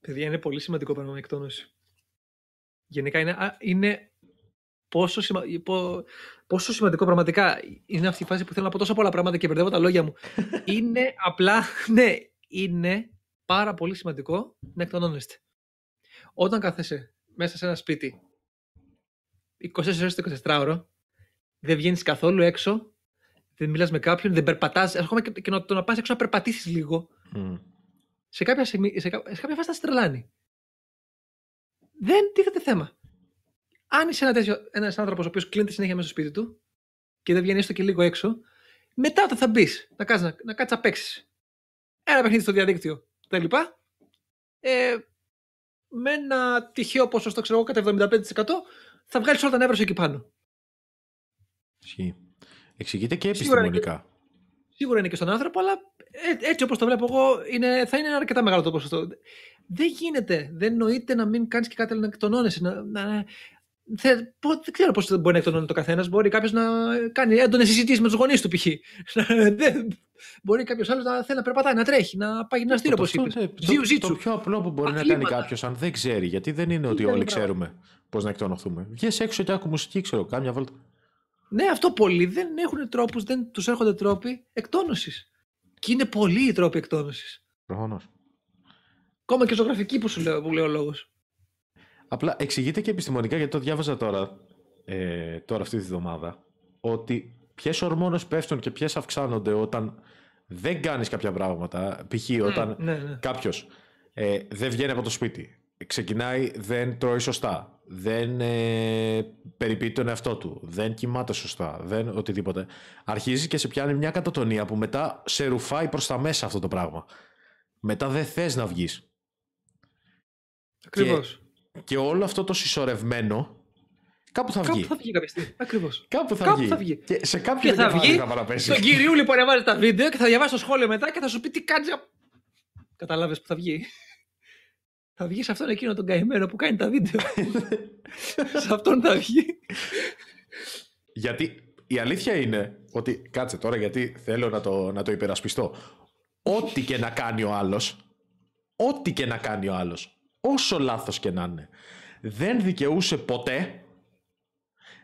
B: Παιδιά, είναι πολύ σημαντικό πράγμα η εκτόνωση. Γενικά είναι, είναι πόσο, σημαντικό πραγματικά είναι αυτή η φάση που θέλω να πω τόσα πολλά πράγματα και μπερδεύω τα λόγια μου. είναι απλά, ναι, είναι πάρα πολύ σημαντικό να εκτονώνεστε. Όταν κάθεσαι μέσα σε ένα σπίτι 24 ώρες, το 24 ώρο, δεν βγαίνεις καθόλου έξω, δεν μιλάς με κάποιον, δεν περπατάς. Έρχομαι και, και να, το να πας έξω να περπατήσεις λίγο, mm. σε, κάποια, σε, σε, κάποια φάση θα σε τρελάνει. Δεν τίθεται θέμα. Αν είσαι ένα τέτοιο, ένας άνθρωπος ο οποίος τη συνέχεια μέσα στο σπίτι του και δεν βγαίνει έστω και λίγο έξω, μετά όταν θα μπεις, να κάτσεις να, να, κάτσεις να παίξεις ένα παιχνίδι στο διαδίκτυο κτλ. Ε, με ένα τυχαίο ποσοστό, ξέρω εγώ, κατά 75% θα βγάλεις όλα τα νεύρα εκεί πάνω.
A: Ισχύει. Εξηγείται και επιστημονικά.
B: Σίγουρα είναι και στον άνθρωπο, αλλά ε, έτσι όπως το βλέπω εγώ, θα είναι ένα αρκετά μεγάλο το ποσοστό. Δεν γίνεται. Δεν νοείται να μην κάνεις και κάτι να εκτονώνεσαι. να, Θε, δεν ξέρω πώς μπορεί να εκτονώνει το καθένας. Μπορεί κάποιος να κάνει έντονες συζητήσεις με τους γονείς του, π.χ. μπορεί κάποιος άλλος να θέλει να περπατάει, να τρέχει, να πάει γυμναστήριο, όπως είπες. Το, ναι, το,
A: πιο απλό που μπορεί να κάνει κάποιος, αν δεν ξέρει, γιατί δεν είναι ότι όλοι ξέρουμε πώς να εκτονωθούμε. Βγες έξω και άκου μουσική, ξέρω, κάμια βόλτα.
B: Ναι, αυτό πολλοί δεν έχουν τρόπους, δεν τους έρχονται τρόποι εκτόνωσης. Και είναι πολλοί οι τρόποι εκτόνωσης. Προφανώς. Ακόμα και
A: ζωγραφική που σου λέω, που λέει ο λόγος. Απλά εξηγείται και επιστημονικά, γιατί το διάβαζα τώρα, ε, τώρα αυτή τη βδομάδα, ότι ποιες ορμόνες πέφτουν και ποιες αυξάνονται όταν δεν κάνεις κάποια πράγματα. Π.χ. Ναι, όταν ναι, ναι. κάποιος ε, δεν βγαίνει από το σπίτι, ξεκινάει, δεν τρώει σωστά, δεν ε, περιποιεί τον εαυτό του, δεν κοιμάται σωστά, δεν οτιδήποτε. Αρχίζει και σε πιάνει μια κατατονία που μετά σε ρουφάει προς τα μέσα αυτό το πράγμα. Μετά δεν θες να βγεις. Ακριβώς. Και όλο αυτό το συσσωρευμένο Κάπου θα βγει. Κάπου θα
B: βγει κάποια στιγμή. Ακριβώς. Κάπου, θα, βγει.
A: Και σε κάποιο θα βγει. Θα στον κυρίου
B: λοιπόν να βάλει τα βίντεο και θα διαβάσει το σχόλιο μετά και θα σου πει τι κάτσε. Κατάλαβε που θα βγει. θα βγει σε αυτόν εκείνο τον καημένο που κάνει τα βίντεο. σε αυτόν θα βγει.
A: Γιατί η αλήθεια είναι ότι. Κάτσε τώρα γιατί θέλω να το, να το υπερασπιστώ. Ό,τι και να κάνει ο άλλος. Ό,τι και να κάνει ο άλλος όσο λάθος και να είναι, δεν δικαιούσε ποτέ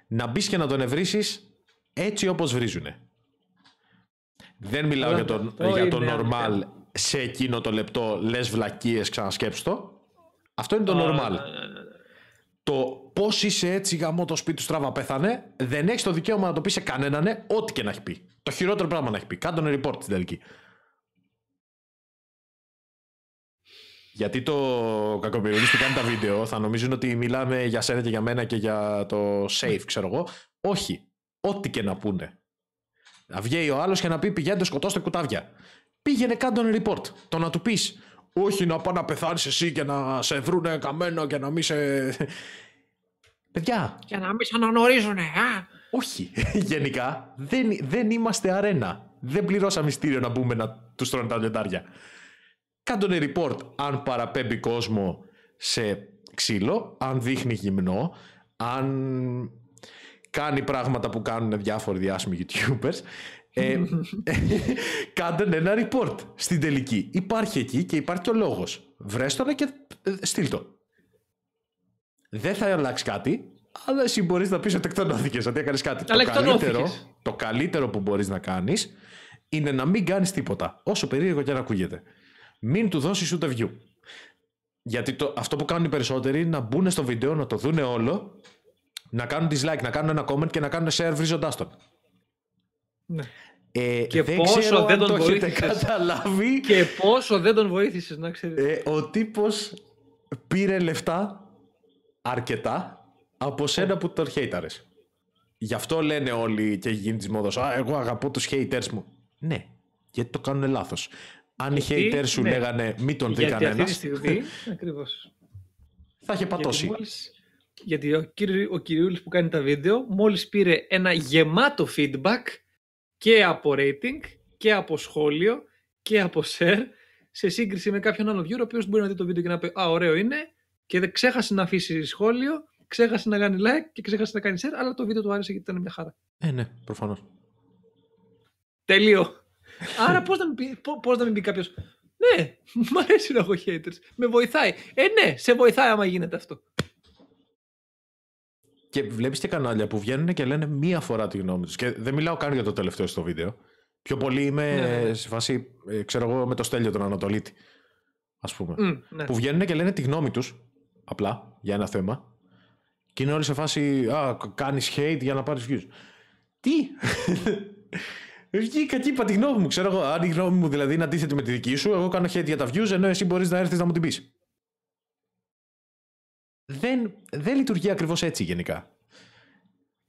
A: να μπεις και να τον ευρύσεις έτσι όπως βρίζουνε. Δεν μιλάω για τον, το για τον normal σε εκείνο το λεπτό λες βλακίες ξανασκέψτο. Αυτό είναι το normal. Ναι, ναι, ναι, το πώς είσαι έτσι γαμό το σπίτι του στράβα πέθανε, δεν έχεις το δικαίωμα να το πεις σε κανέναν, ναι, ό,τι και να έχει πει. Το χειρότερο πράγμα να έχει πει. τον report στην τελική. Γιατί το κακοποιητής που κάνει τα βίντεο θα νομίζουν ότι μιλάμε για σένα και για μένα και για το safe, ναι. ξέρω εγώ. Όχι. Ό,τι και να πούνε. Να βγαίνει ο άλλος και να πει πηγαίνετε σκοτώστε κουτάβια. Πήγαινε κάτω τον report. Το να του πεις όχι να πάει να πεθάνεις εσύ και να σε βρούνε καμένο και να μην σε. Παιδιά. Και να μην σε αναγνωρίζουνε. Α. Όχι. Γενικά δεν, δεν είμαστε αρένα. Δεν πληρώσαμε μυστήριο να μπούμε να τους τρώνε τα λιοντάρια. Κάντονε report αν παραπέμπει κόσμο σε ξύλο, αν δείχνει γυμνό, αν κάνει πράγματα που κάνουν διάφοροι διάσημοι YouTubers. Ε, κάντε ένα report στην τελική. Υπάρχει εκεί και υπάρχει και ο λόγος. Βρες το και ε, στείλ το. Δεν θα αλλάξει κάτι, αλλά εσύ μπορείς να πεις ότι εκτονώθηκες, ότι έκανες κάτι. το καλύτερο, το καλύτερο που μπορείς να κάνεις είναι να μην κάνεις τίποτα, όσο περίεργο και να ακούγεται. Μην του δώσεις ούτε view. Γιατί το, αυτό που κάνουν οι περισσότεροι είναι να μπουν στο βίντεο, να το δουν όλο, να κάνουν dislike, να κάνουν ένα comment και να κάνουν share βρίζοντά τον. Ναι. Ε, και δεν πόσο δεν τον αν το έχετε καταλάβει. Και πόσο δεν τον βοήθησες, να ξέρεις. Ε, ο τύπος πήρε λεφτά αρκετά από σένα που τον χέιταρες. Γι' αυτό λένε όλοι και γίνει της μόδας. Α, εγώ αγαπώ τους haters μου. Ναι, γιατί το κάνουν λάθος. Αν οι haters σου ναι. λέγανε μη τον δει κανένα. Αυτή
B: ακριβώς. Θα είχε πατώσει. Γιατί, ο, κύρι, ο που κάνει τα βίντεο μόλις πήρε ένα γεμάτο feedback και από rating και από σχόλιο και από share σε σύγκριση με κάποιον άλλο viewer ο οποίος μπορεί να δει το βίντεο και να πει «Α, ωραίο είναι» και δεν ξέχασε να αφήσει σχόλιο, ξέχασε να κάνει like και ξέχασε να κάνει share, αλλά το βίντεο του άρεσε γιατί ήταν μια χαρά.
A: Ε, ναι, προφανώς.
B: Τελείο. Άρα πώς να, μην, πώς να μην πει κάποιος, Ναι, μου αρέσει να έχω haters. Με βοηθάει. Ε, ναι, σε βοηθάει άμα γίνεται αυτό.
A: Και βλέπεις και κανάλια που βγαίνουν και λένε μία φορά τη γνώμη τους. Και δεν μιλάω καν για το τελευταίο στο βίντεο. Πιο πολύ είμαι ναι, ναι, ναι. σε φάση, ε, ξέρω εγώ, με το στέλιο τον Ανατολίτη. ας πούμε. Που βγαίνουν και λένε τη γνώμη τους απλά για ένα θέμα. Και είναι όλοι σε φάση, α, κάνεις hate για να πάρεις views. Τι! Βγήκα και είπα τη γνώμη μου. Ξέρω εγώ, αν η γνώμη μου δηλαδή είναι αντίθετη με τη δική σου, εγώ κάνω χέρι για τα views, ενώ εσύ μπορείς να έρθεις να μου την πεις. Δεν, δεν λειτουργεί ακριβώς έτσι γενικά.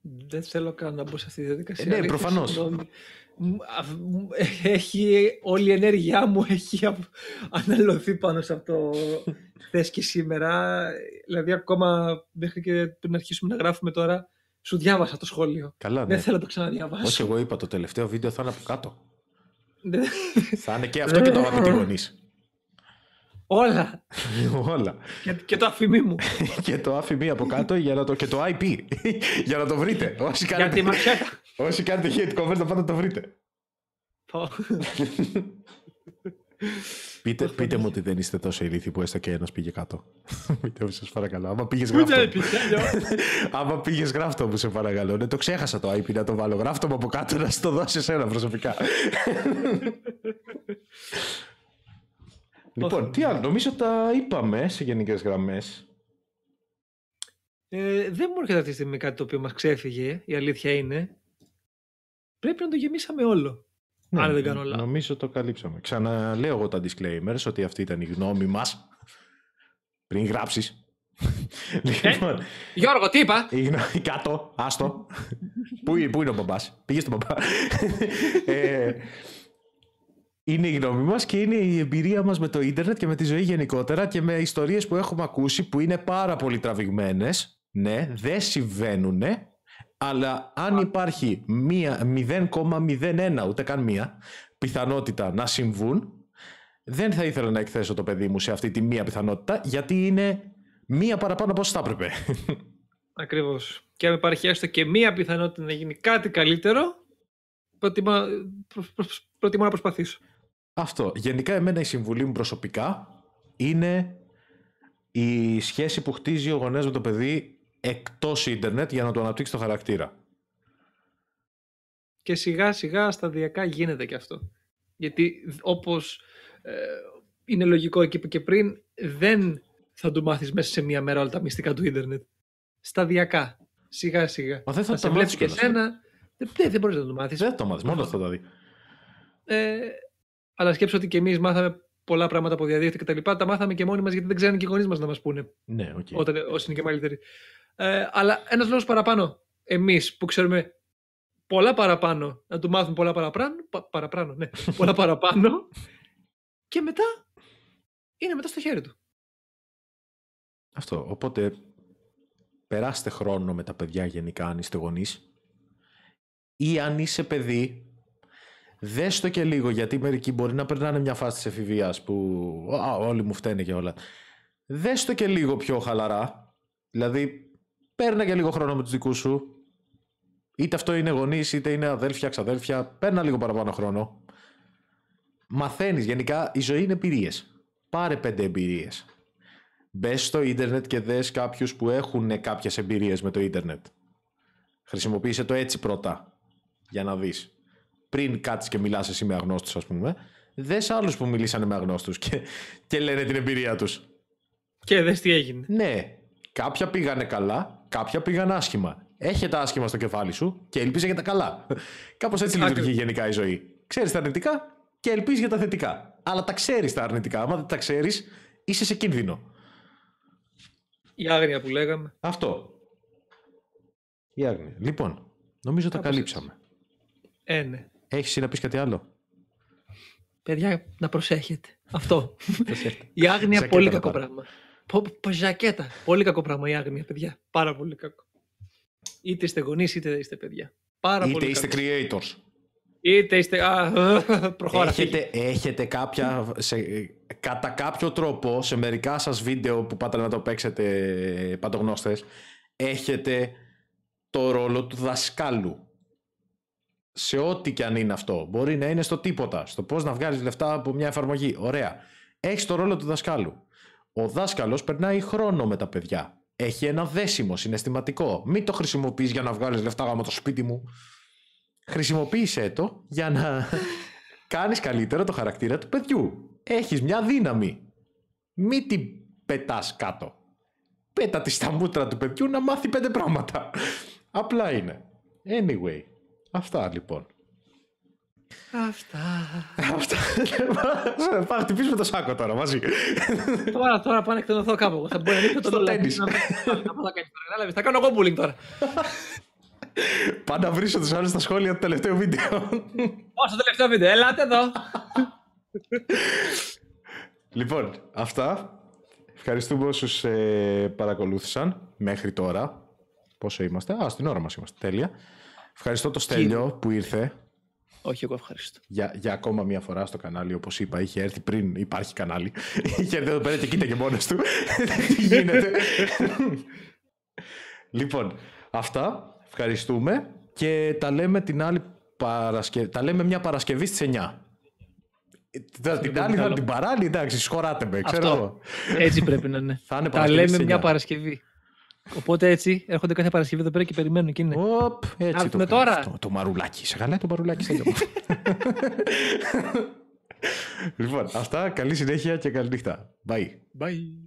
B: Δεν θέλω καν να μπω σε αυτή τη διαδικασία. Ε, ναι, προφανώ. Έχει όλη η ενέργειά μου έχει αναλωθεί πάνω σε αυτό χθε και σήμερα. Δηλαδή, ακόμα μέχρι και πριν αρχίσουμε να γράφουμε τώρα, σου διάβασα το σχόλιο. Καλά, Δεν ναι. θέλω να το ξαναδιαβάσω. Όχι,
A: εγώ είπα το τελευταίο βίντεο θα είναι από κάτω. Ναι. θα είναι και αυτό και το αγαπητοί ναι. γονείς. Όλα. Όλα. Και, το αφημί μου. και το αφημί από κάτω για να το, και το IP. για να το βρείτε. Όσοι κάνετε, για τη Όσοι κάνετε hate cover, να πάτε το βρείτε. Πείτε, πείτε μου ότι δεν είστε τόσο ηλίθιοι που έστω και ένας πήγε κάτω. Μην μου, σας παρακαλώ. Άμα πήγες γράφτο. Άμα πήγες γράφτο μου, σε παρακαλώ. Ναι, το ξέχασα το IP να το βάλω. Γράφτο μου από κάτω να σου το δώσει εσένα προσωπικά. λοιπόν, τι άλλο. Νομίζω τα είπαμε σε γενικές γραμμές.
B: Ε, δεν μου έρχεται αυτή τη στιγμή κάτι το οποίο μας ξέφυγε. Η αλήθεια είναι. Πρέπει να το γεμίσαμε όλο. Ναι, δεν ναι, κάνω
A: Νομίζω το καλύψαμε. Ξαναλέω εγώ τα disclaimers ότι αυτή ήταν η γνώμη μας. Πριν γράψεις. Ε, λοιπόν, Γιώργο, τι είπα. Κάτω, άστο. πού, πού είναι ο παπά, Πήγε στον μπαμπά. ε, είναι η γνώμη μας και είναι η εμπειρία μας με το ίντερνετ και με τη ζωή γενικότερα και με ιστορίες που έχουμε ακούσει που είναι πάρα πολύ τραβηγμένες. Ναι, δεν συμβαίνουν αλλά αν υπάρχει μία 0,01 ούτε καν μία πιθανότητα να συμβούν, δεν θα ήθελα να εκθέσω το παιδί μου σε αυτή τη μία πιθανότητα, γιατί είναι μία παραπάνω από όσο θα έπρεπε.
B: Ακριβώς. Και αν υπάρχει έστω και μία πιθανότητα να γίνει κάτι καλύτερο, προτιμά,
A: προ, να προσπαθήσω. Αυτό. Γενικά, εμένα η συμβουλή μου προσωπικά είναι η σχέση που χτίζει ο γονέας με το παιδί εκτός ίντερνετ για να το αναπτύξει το χαρακτήρα.
B: Και σιγά σιγά σταδιακά γίνεται και αυτό. Γιατί όπως ε, είναι λογικό εκεί που και πριν, δεν θα του μάθεις μέσα σε μία μέρα όλα τα μυστικά του ίντερνετ. Σταδιακά. Σιγά σιγά.
A: Μα δεν θα, θα τα σε και εσένα.
B: Δεν, δεν μπορείς να το μάθεις. Δεν το μάθεις, μόνο θα δηλαδή. Ε, αλλά σκέψω ότι και εμείς μάθαμε πολλά πράγματα από διαδίκτυα και τα λοιπά, τα μάθαμε και μόνοι μας γιατί δεν ξέρουν και οι γονείς μας να μας πούνε. Ναι, okay. Όταν όσοι είναι και μεγαλύτεροι. Ε, αλλά ένας λόγος παραπάνω. Εμείς που ξέρουμε πολλά παραπάνω, να του μάθουμε πολλά παραπάνω. παραπάνω, ναι. πολλά παραπάνω. Και μετά είναι μετά στο χέρι του.
A: Αυτό. Οπότε περάστε χρόνο με τα παιδιά γενικά αν είστε γονείς ή αν είσαι παιδί δες το και λίγο γιατί μερικοί μπορεί να περνάνε μια φάση της εφηβείας που όλοι μου φταίνε και όλα δες το και λίγο πιο χαλαρά δηλαδή Παίρνε και λίγο χρόνο με τους δικούς σου. Είτε αυτό είναι γονείς, είτε είναι αδέλφια, ξαδέλφια. Παίρνα λίγο παραπάνω χρόνο. Μαθαίνεις. Γενικά η ζωή είναι εμπειρίες. Πάρε πέντε εμπειρίες. Μπες στο ίντερνετ και δες κάποιους που έχουν κάποιες εμπειρίες με το ίντερνετ. Χρησιμοποίησε το έτσι πρώτα για να δεις. Πριν κάτσεις και μιλάς εσύ με αγνώστους, ας πούμε, δες άλλους που μιλήσανε με αγνώστους και, και λένε την εμπειρία τους. Και δες τι έγινε. Ναι, κάποια πήγανε καλά, Κάποια πήγαν άσχημα. Έχετε άσχημα στο κεφάλι σου και ελπίζει για τα καλά. Κάπως έτσι λειτουργεί γενικά η ζωή. Ξέρεις τα αρνητικά και ελπίζεις για τα θετικά. Αλλά τα ξέρεις τα αρνητικά. Άμα δεν τα ξέρεις, είσαι σε κίνδυνο.
B: Η άγνοια που λέγαμε.
A: Αυτό. Η άγνοια. Λοιπόν, νομίζω τα καλύψαμε. Ε, ναι. Έχεις να πεις κάτι άλλο.
B: Παιδιά, να προσέχετε. Αυτό. η άγνοια πολύ κακό πράγμα. Ζακέτα. Πολύ κακό πράγμα η άγνοια, παιδιά. Πάρα πολύ κακό. Είτε
A: είστε γονείς, είτε είστε παιδιά.
B: Πάρα είτε είστε creators. Είτε είστε. Α,
A: προχώρα. Έχετε, έχετε κάποια. Σε, κατά κάποιο τρόπο, σε μερικά σας βίντεο που πάτε να το παίξετε, παντογνώστες, έχετε το ρόλο του δασκάλου. Σε ό,τι και αν είναι αυτό. Μπορεί να είναι στο τίποτα, στο πώς να βγάλεις λεφτά από μια εφαρμογή. Ωραία. Έχεις το ρόλο του δασκάλου. Ο δάσκαλος περνάει χρόνο με τα παιδιά. Έχει ένα δέσιμο συναισθηματικό. Μην το χρησιμοποιείς για να βγάλεις λεφτά γάμο το σπίτι μου. Χρησιμοποίησέ το για να κάνεις καλύτερο το χαρακτήρα του παιδιού. Έχεις μια δύναμη. Μην την πετάς κάτω. Πέτα τη στα μούτρα του παιδιού να μάθει πέντε πράγματα. Απλά είναι. Anyway. Αυτά λοιπόν.
B: Αυτά. Αυτά.
A: Πάμε χτυπήσουμε το σάκο τώρα μαζί. Τώρα, τώρα πάω να
B: εκτενωθώ κάπου. Θα μπορεί να το τέννη. Θα κάνω εγώ μπούλινγκ τώρα. Πάντα βρίσκω του άλλου στα σχόλια του τελευταίου βίντεο. Πώς, το τελευταίο βίντεο. Ελάτε εδώ.
A: Λοιπόν, αυτά. Ευχαριστούμε όσου παρακολούθησαν μέχρι τώρα. Πόσο είμαστε. Α, στην ώρα μα είμαστε. Τέλεια. Ευχαριστώ το Στέλιο που ήρθε.
B: Όχι, εγώ ευχαριστώ.
A: Για, για ακόμα μία φορά στο κανάλι, όπως είπα, είχε έρθει πριν υπάρχει κανάλι. είχε έρθει εδώ πέρα και κοίτα και μόνος του. Τι γίνεται. λοιπόν, αυτά. Ευχαριστούμε και τα λέμε την άλλη Παρασκευή. Τα λέμε μια Παρασκευή στις 9. την άλλη, θα την παράλληλη, εντάξει, σχωράτε με, ξέρω. Έτσι πρέπει να είναι. θα είναι τα λέμε μια Παρασκευή.
B: Οπότε έτσι έρχονται κάθε Παρασκευή εδώ πέρα και περιμένουν και
A: είναι. Οπ, έτσι το, Το, μαρουλάκι. Σε καλά το μαρουλάκι. λοιπόν, αυτά. Καλή συνέχεια και καλή νύχτα. Bye. Bye.